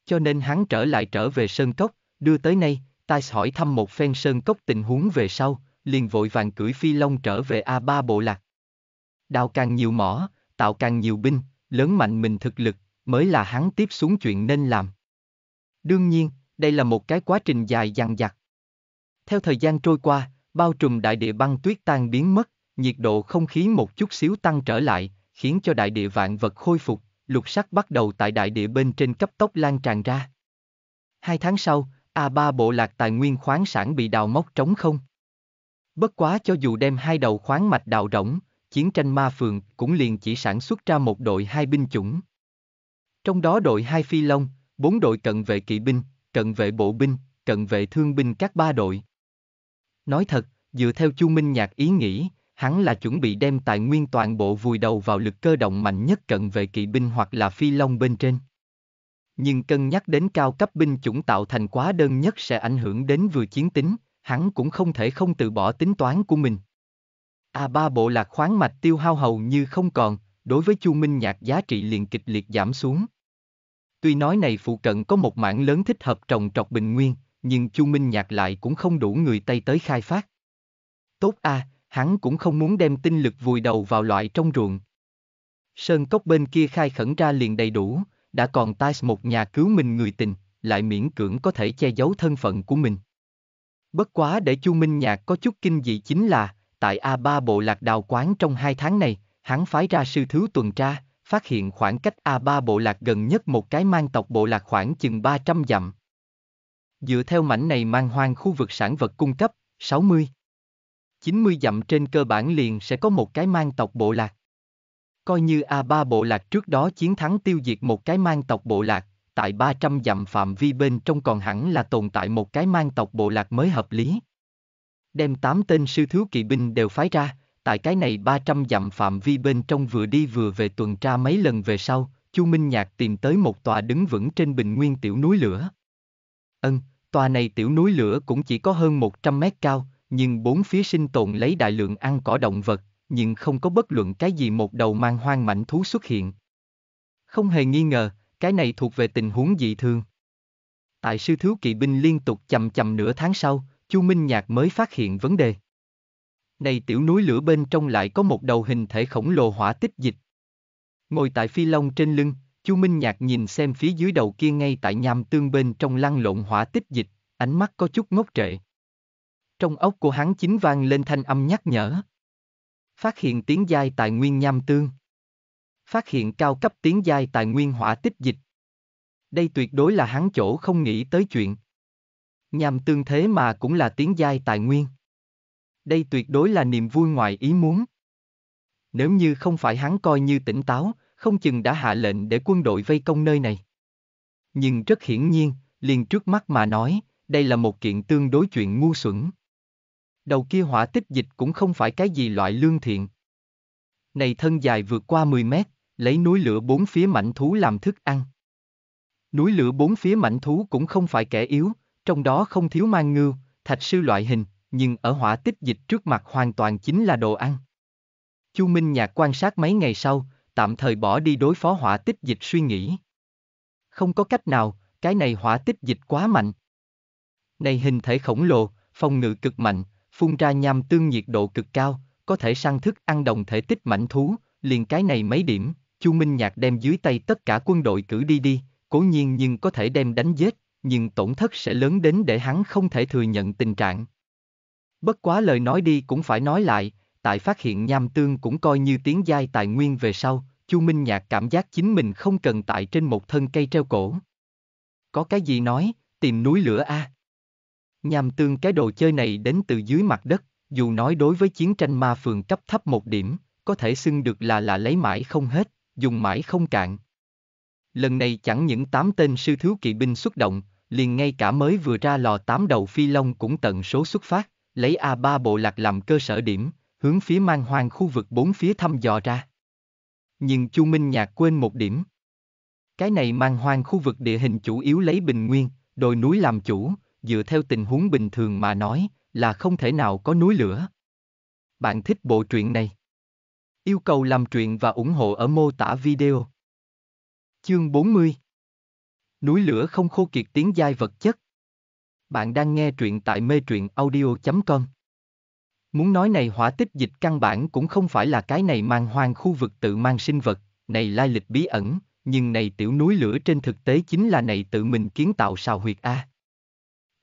cho nên hắn trở lại trở về sơn cốc, đưa tới nay, Tais hỏi thăm một phen sơn cốc tình huống về sau, liền vội vàng cưỡi phi long trở về A3 bộ lạc. Đào càng nhiều mỏ, tạo càng nhiều binh, lớn mạnh mình thực lực, mới là hắn tiếp xuống chuyện nên làm. Đương nhiên, đây là một cái quá trình dài dằng dặc. Theo thời gian trôi qua, bao trùm đại địa băng tuyết tan biến mất, nhiệt độ không khí một chút xíu tăng trở lại, khiến cho đại địa vạn vật khôi phục, lục sắc bắt đầu tại đại địa bên trên cấp tốc lan tràn ra. Hai tháng sau, A3 bộ lạc tài nguyên khoáng sản bị đào móc trống không. Bất quá cho dù đem hai đầu khoáng mạch đào rỗng, chiến tranh ma phường cũng liền chỉ sản xuất ra một đội hai binh chủng. Trong đó đội hai phi long, bốn đội cận vệ kỵ binh, cận vệ bộ binh, cận vệ thương binh các ba đội. Nói thật, dựa theo Chu Minh Nhạc ý nghĩ, hắn là chuẩn bị đem tài nguyên toàn bộ vùi đầu vào lực cơ động mạnh nhất cận về kỵ binh hoặc là phi long bên trên. Nhưng cân nhắc đến cao cấp binh chủng tạo thành quá đơn nhất sẽ ảnh hưởng đến vừa chiến tính, hắn cũng không thể không từ bỏ tính toán của mình. a ba bộ lạc khoáng mạch tiêu hao hầu như không còn, đối với Chu Minh Nhạc giá trị liền kịch liệt giảm xuống. Tuy nói này phụ cận có một mảng lớn thích hợp trồng trọt bình nguyên, nhưng Chu Minh Nhạc lại cũng không đủ người Tây tới khai phát. Tốt a, à, hắn cũng không muốn đem tinh lực vùi đầu vào loại trong ruộng. Sơn cốc bên kia khai khẩn ra liền đầy đủ, đã còn Tais một nhà cứu mình người tình, lại miễn cưỡng có thể che giấu thân phận của mình. Bất quá để Chu Minh Nhạc có chút kinh dị chính là, tại A3 bộ lạc đào quán trong hai tháng này, hắn phái ra sư thứ tuần tra, phát hiện khoảng cách A3 bộ lạc gần nhất một cái mang tộc bộ lạc khoảng chừng 300 dặm. Dựa theo mảnh này mang hoang khu vực sản vật cung cấp, 60. 90 dặm trên cơ bản liền sẽ có một cái mang tộc bộ lạc. Coi như A3 bộ lạc trước đó chiến thắng tiêu diệt một cái mang tộc bộ lạc, tại 300 dặm phạm vi bên trong còn hẳn là tồn tại một cái mang tộc bộ lạc mới hợp lý. Đem 8 tên sư thiếu kỵ binh đều phái ra, tại cái này 300 dặm phạm vi bên trong vừa đi vừa về tuần tra mấy lần về sau, Chu Minh Nhạc tìm tới một tòa đứng vững trên bình nguyên tiểu núi lửa. Ân, tòa này tiểu núi lửa cũng chỉ có hơn 100 mét cao, nhưng bốn phía sinh tồn lấy đại lượng ăn cỏ động vật, nhưng không có bất luận cái gì một đầu mang hoang mảnh thú xuất hiện. Không hề nghi ngờ, cái này thuộc về tình huống dị thường. Tại sư thiếu kỵ binh liên tục chầm chầm nửa tháng sau, Chu Minh Nhạc mới phát hiện vấn đề. Này tiểu núi lửa bên trong lại có một đầu hình thể khổng lồ hỏa tích dịch. Ngồi tại phi long trên lưng, Chu Minh Nhạc nhìn xem phía dưới đầu kia ngay tại nham tương bên trong lăn lộn hỏa tích dịch, ánh mắt có chút ngốc trệ. Trong ốc của hắn chính vang lên thanh âm nhắc nhở. Phát hiện tiếng giai tài nguyên nham tương. Phát hiện cao cấp tiếng giai tài nguyên hỏa tích dịch. Đây tuyệt đối là hắn chỗ không nghĩ tới chuyện. Nham tương thế mà cũng là tiếng giai tài nguyên. Đây tuyệt đối là niềm vui ngoài ý muốn. Nếu như không phải hắn coi như tỉnh táo, không chừng đã hạ lệnh để quân đội vây công nơi này. Nhưng rất hiển nhiên, liền trước mắt mà nói, đây là một kiện tương đối chuyện ngu xuẩn. Đầu kia hỏa tích dịch cũng không phải cái gì loại lương thiện. Này thân dài vượt qua 10 mét, lấy núi lửa bốn phía mảnh thú làm thức ăn. Núi lửa bốn phía mảnh thú cũng không phải kẻ yếu, trong đó không thiếu mang ngưu, thạch sư loại hình, nhưng ở hỏa tích dịch trước mặt hoàn toàn chính là đồ ăn. Chu Minh Nhạc quan sát mấy ngày sau, tạm thời bỏ đi đối phó hỏa tích dịch suy nghĩ. Không có cách nào, cái này hỏa tích dịch quá mạnh. Này hình thể khổng lồ, phòng ngự cực mạnh, phun ra nham tương nhiệt độ cực cao, có thể săn thức ăn đồng thể tích mảnh thú, liền cái này mấy điểm, Chu Minh Nhạc đem dưới tay tất cả quân đội cử đi đi, cố nhiên nhưng có thể đem đánh giết, nhưng tổn thất sẽ lớn đến để hắn không thể thừa nhận tình trạng. Bất quá lời nói đi cũng phải nói lại, tại phát hiện nham tương cũng coi như tiếng giai tài nguyên về sau, Chu Minh Nhạc cảm giác chính mình không cần tại trên một thân cây treo cổ. Có cái gì nói, tìm núi lửa a, à, Nham tương cái đồ chơi này đến từ dưới mặt đất, dù nói đối với chiến tranh ma phường cấp thấp một điểm, có thể xưng được là là lấy mãi không hết, dùng mãi không cạn. Lần này chẳng những tám tên sư thiếu kỵ binh xuất động, liền ngay cả mới vừa ra lò tám đầu phi long cũng tận số xuất phát, lấy A3 bộ lạc làm cơ sở điểm, hướng phía mang hoang khu vực bốn phía thăm dò ra. Nhưng Chu Minh Nhạc quên một điểm. Cái này mang hoang khu vực địa hình chủ yếu lấy bình nguyên, đồi núi làm chủ, dựa theo tình huống bình thường mà nói, là không thể nào có núi lửa. Bạn thích bộ truyện này? Yêu cầu làm truyện và ủng hộ ở mô tả video. Chương 40 Núi lửa không khô kiệt tiếng giai vật chất. Bạn đang nghe truyện tại mê truyện audio.com. Muốn nói này hỏa tích dịch căn bản cũng không phải là cái này mang hoang khu vực tự mang sinh vật, này lai lịch bí ẩn, nhưng này tiểu núi lửa trên thực tế chính là này tự mình kiến tạo sao huyệt A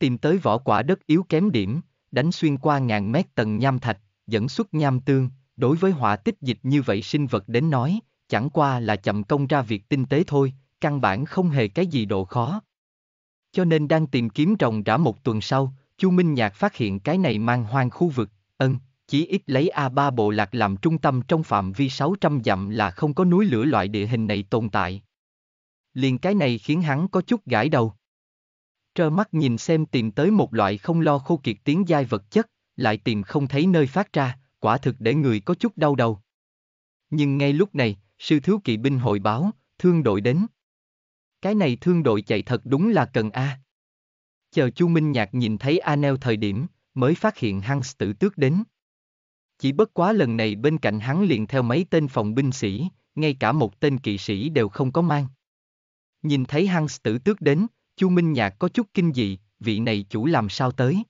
tìm tới vỏ quả đất yếu kém điểm, đánh xuyên qua ngàn mét tầng nham thạch, dẫn xuất nham tương, đối với hỏa tích dịch như vậy sinh vật đến nói, chẳng qua là chậm công ra việc tinh tế thôi, căn bản không hề cái gì độ khó. Cho nên đang tìm kiếm rồng rã một tuần sau, Chu Minh Nhạc phát hiện cái này mang hoang khu vực, ân, chỉ ít lấy A3 bộ lạc làm trung tâm trong phạm vi 600 dặm là không có núi lửa loại địa hình này tồn tại. Liền cái này khiến hắn có chút gãi đầu trơ mắt nhìn xem tìm tới một loại không lo khô kiệt tiếng giai vật chất, lại tìm không thấy nơi phát ra, quả thực để người có chút đau đầu. Nhưng ngay lúc này, sư thiếu kỵ binh hội báo, thương đội đến. Cái này thương đội chạy thật đúng là cần A. Chờ Chu Minh Nhạc nhìn thấy A Neo thời điểm, mới phát hiện Hans tử tước đến. Chỉ bất quá lần này bên cạnh hắn liền theo mấy tên phòng binh sĩ, ngay cả một tên kỵ sĩ đều không có mang. Nhìn thấy Hans tử tước đến, Chu Minh Nhạc có chút kinh dị, vị này chủ làm sao tới.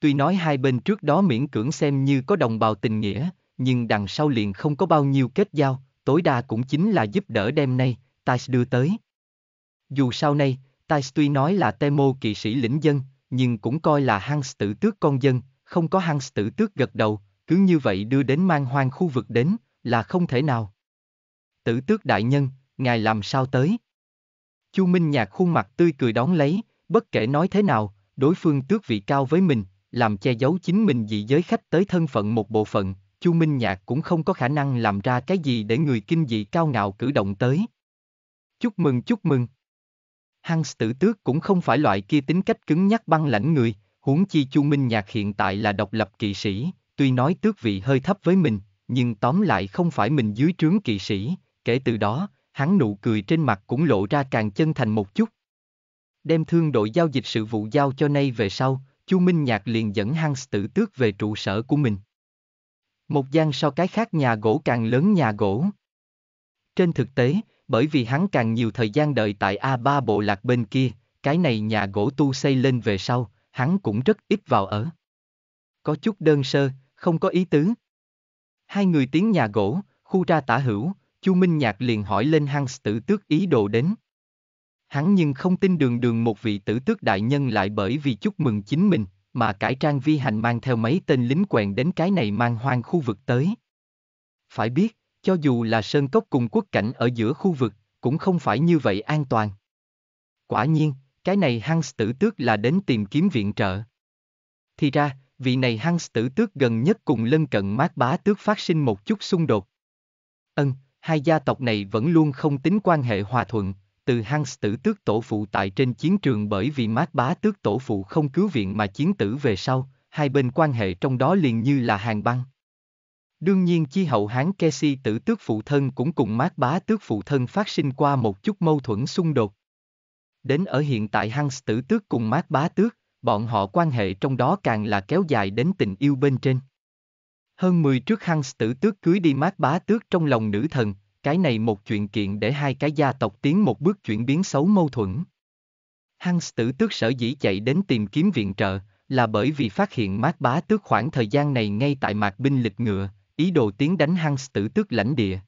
Tuy nói hai bên trước đó miễn cưỡng xem như có đồng bào tình nghĩa, nhưng đằng sau liền không có bao nhiêu kết giao, tối đa cũng chính là giúp đỡ đêm nay, Tais đưa tới. Dù sau nay, Tais tuy nói là tê mô kỵ sĩ lĩnh dân, nhưng cũng coi là Hans tự tước con dân, không có Hans tự tước gật đầu, cứ như vậy đưa đến mang hoang khu vực đến, là không thể nào. Tử tước đại nhân, ngài làm sao tới? Chu Minh Nhạc khuôn mặt tươi cười đón lấy, bất kể nói thế nào, đối phương tước vị cao với mình, làm che giấu chính mình dị giới khách tới thân phận một bộ phận, Chu Minh Nhạc cũng không có khả năng làm ra cái gì để người kinh dị cao ngạo cử động tới. Chúc mừng chúc mừng. Hans tử tước cũng không phải loại kia tính cách cứng nhắc băng lãnh người, huống chi Chu Minh Nhạc hiện tại là độc lập kỵ sĩ, tuy nói tước vị hơi thấp với mình, nhưng tóm lại không phải mình dưới trướng kỵ sĩ, kể từ đó, hắn nụ cười trên mặt cũng lộ ra càng chân thành một chút. Đem thương đội giao dịch sự vụ giao cho nay về sau, Chu Minh Nhạc liền dẫn Hans tử tước về trụ sở của mình. Một gian sau cái khác nhà gỗ càng lớn nhà gỗ. Trên thực tế, bởi vì hắn càng nhiều thời gian đợi tại A3 bộ lạc bên kia, cái này nhà gỗ tu xây lên về sau, hắn cũng rất ít vào ở. Có chút đơn sơ, không có ý tứ. Hai người tiến nhà gỗ, khu ra tả hữu, Chu Minh Nhạc liền hỏi lên Hans tử tước ý đồ đến. Hắn nhưng không tin đường đường một vị tử tước đại nhân lại bởi vì chúc mừng chính mình, mà cải trang vi hành mang theo mấy tên lính quèn đến cái này mang hoang khu vực tới. Phải biết, cho dù là sơn cốc cùng quốc cảnh ở giữa khu vực, cũng không phải như vậy an toàn. Quả nhiên, cái này Hans tử tước là đến tìm kiếm viện trợ. Thì ra, vị này Hans tử tước gần nhất cùng lân cận mát bá tước phát sinh một chút xung đột. Ân, hai gia tộc này vẫn luôn không tính quan hệ hòa thuận, từ Hans tử tước tổ phụ tại trên chiến trường bởi vì mát bá tước tổ phụ không cứu viện mà chiến tử về sau, hai bên quan hệ trong đó liền như là hàng băng. Đương nhiên chi hậu hán Kesi tử tước phụ thân cũng cùng mát bá tước phụ thân phát sinh qua một chút mâu thuẫn xung đột. Đến ở hiện tại Hans tử tước cùng mát bá tước, bọn họ quan hệ trong đó càng là kéo dài đến tình yêu bên trên. Hơn 10 trước Hans tử tước cưới đi mát bá tước trong lòng nữ thần, cái này một chuyện kiện để hai cái gia tộc tiến một bước chuyển biến xấu mâu thuẫn. Hans tử tước sở dĩ chạy đến tìm kiếm viện trợ, là bởi vì phát hiện mát bá tước khoảng thời gian này ngay tại mạc binh lịch ngựa, ý đồ tiến đánh Hans tử tước lãnh địa.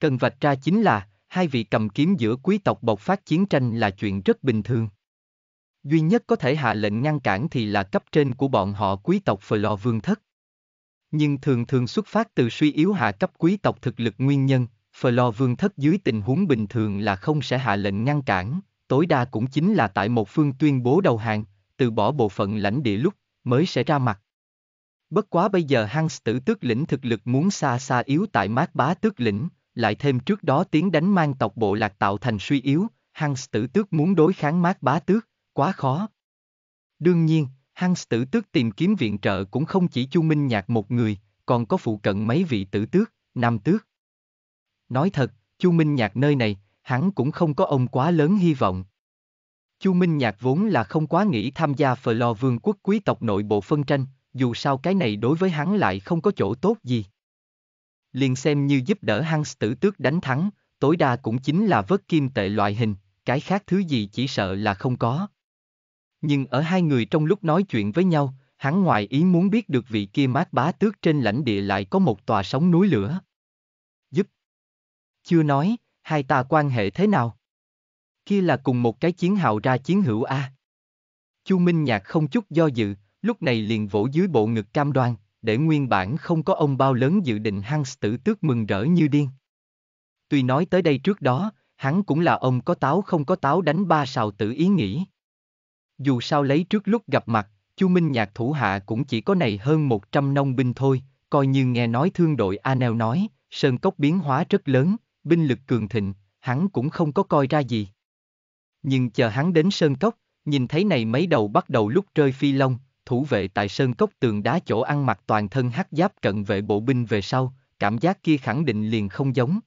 Cần vạch ra chính là, hai vị cầm kiếm giữa quý tộc bộc phát chiến tranh là chuyện rất bình thường. Duy nhất có thể hạ lệnh ngăn cản thì là cấp trên của bọn họ quý tộc Phờ Lò Vương Thất nhưng thường thường xuất phát từ suy yếu hạ cấp quý tộc thực lực nguyên nhân, Flor vương thất dưới tình huống bình thường là không sẽ hạ lệnh ngăn cản, tối đa cũng chính là tại một phương tuyên bố đầu hàng, từ bỏ bộ phận lãnh địa lúc, mới sẽ ra mặt. Bất quá bây giờ Hans tử tước lĩnh thực lực muốn xa xa yếu tại mát bá tước lĩnh, lại thêm trước đó tiến đánh mang tộc bộ lạc tạo thành suy yếu, Hans tử tước muốn đối kháng mát bá tước, quá khó. Đương nhiên, Hans tử tước tìm kiếm viện trợ cũng không chỉ Chu Minh Nhạc một người, còn có phụ cận mấy vị tử tước, nam tước. Nói thật, Chu Minh Nhạc nơi này, hắn cũng không có ông quá lớn hy vọng. Chu Minh Nhạc vốn là không quá nghĩ tham gia phờ lo vương quốc quý tộc nội bộ phân tranh, dù sao cái này đối với hắn lại không có chỗ tốt gì. Liền xem như giúp đỡ Hans tử tước đánh thắng, tối đa cũng chính là vớt kim tệ loại hình, cái khác thứ gì chỉ sợ là không có. Nhưng ở hai người trong lúc nói chuyện với nhau, hắn ngoài ý muốn biết được vị kia mát bá tước trên lãnh địa lại có một tòa sóng núi lửa. Giúp. Chưa nói, hai ta quan hệ thế nào? Kia là cùng một cái chiến hào ra chiến hữu A. Chu Minh Nhạc không chút do dự, lúc này liền vỗ dưới bộ ngực cam đoan, để nguyên bản không có ông bao lớn dự định hăng tử tước mừng rỡ như điên. Tuy nói tới đây trước đó, hắn cũng là ông có táo không có táo đánh ba sào tử ý nghĩ. Dù sao lấy trước lúc gặp mặt, Chu Minh Nhạc thủ hạ cũng chỉ có này hơn 100 nông binh thôi, coi như nghe nói thương đội Anel nói, sơn cốc biến hóa rất lớn, binh lực cường thịnh, hắn cũng không có coi ra gì. Nhưng chờ hắn đến sơn cốc, nhìn thấy này mấy đầu bắt đầu lúc rơi phi long, thủ vệ tại sơn cốc tường đá chỗ ăn mặc toàn thân hắc giáp cận vệ bộ binh về sau, cảm giác kia khẳng định liền không giống.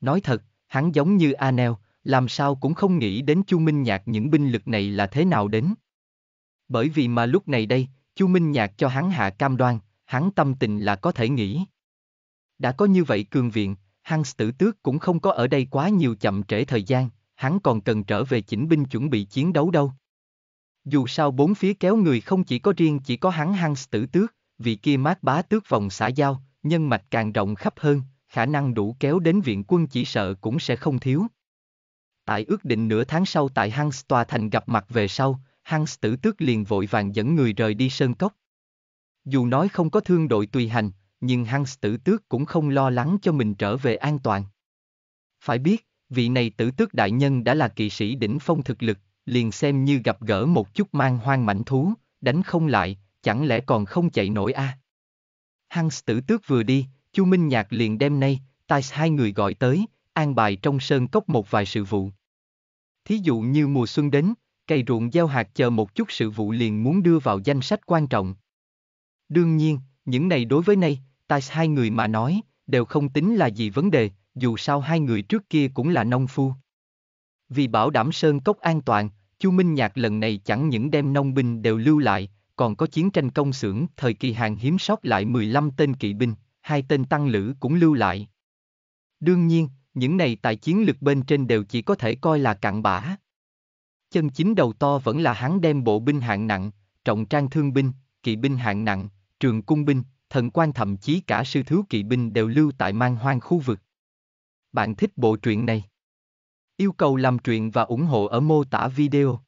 Nói thật, hắn giống như Anel, làm sao cũng không nghĩ đến Chu Minh Nhạc những binh lực này là thế nào đến. Bởi vì mà lúc này đây, Chu Minh Nhạc cho hắn hạ cam đoan, hắn tâm tình là có thể nghĩ. Đã có như vậy cường viện, Hans tử tước cũng không có ở đây quá nhiều chậm trễ thời gian, hắn còn cần trở về chỉnh binh chuẩn bị chiến đấu đâu. Dù sao bốn phía kéo người không chỉ có riêng chỉ có hắn Hans tử tước, vì kia mát bá tước vòng xã giao, nhân mạch càng rộng khắp hơn, khả năng đủ kéo đến viện quân chỉ sợ cũng sẽ không thiếu. Tại ước định nửa tháng sau tại Hans tòa thành gặp mặt về sau, Hans tử tước liền vội vàng dẫn người rời đi sơn cốc. Dù nói không có thương đội tùy hành, nhưng Hans tử tước cũng không lo lắng cho mình trở về an toàn. Phải biết, vị này tử tước đại nhân đã là kỵ sĩ đỉnh phong thực lực, liền xem như gặp gỡ một chút mang hoang mảnh thú, đánh không lại, chẳng lẽ còn không chạy nổi a? À? Hans tử tước vừa đi, Chu Minh Nhạc liền đem nay, Tais hai người gọi tới, an bài trong sơn cốc một vài sự vụ. Thí dụ như mùa xuân đến, cây ruộng gieo hạt chờ một chút sự vụ liền muốn đưa vào danh sách quan trọng. Đương nhiên, những này đối với nay, tại hai người mà nói, đều không tính là gì vấn đề, dù sao hai người trước kia cũng là nông phu. Vì bảo đảm sơn cốc an toàn, Chu Minh Nhạc lần này chẳng những đem nông binh đều lưu lại, còn có chiến tranh công xưởng thời kỳ hàng hiếm sót lại 15 tên kỵ binh, hai tên tăng lữ cũng lưu lại. Đương nhiên, những này tại chiến lược bên trên đều chỉ có thể coi là cặn bã. Chân chính đầu to vẫn là hắn đem bộ binh hạng nặng, trọng trang thương binh, kỵ binh hạng nặng, trường cung binh, thần quan thậm chí cả sư thứ kỵ binh đều lưu tại mang hoang khu vực. Bạn thích bộ truyện này? Yêu cầu làm truyện và ủng hộ ở mô tả video.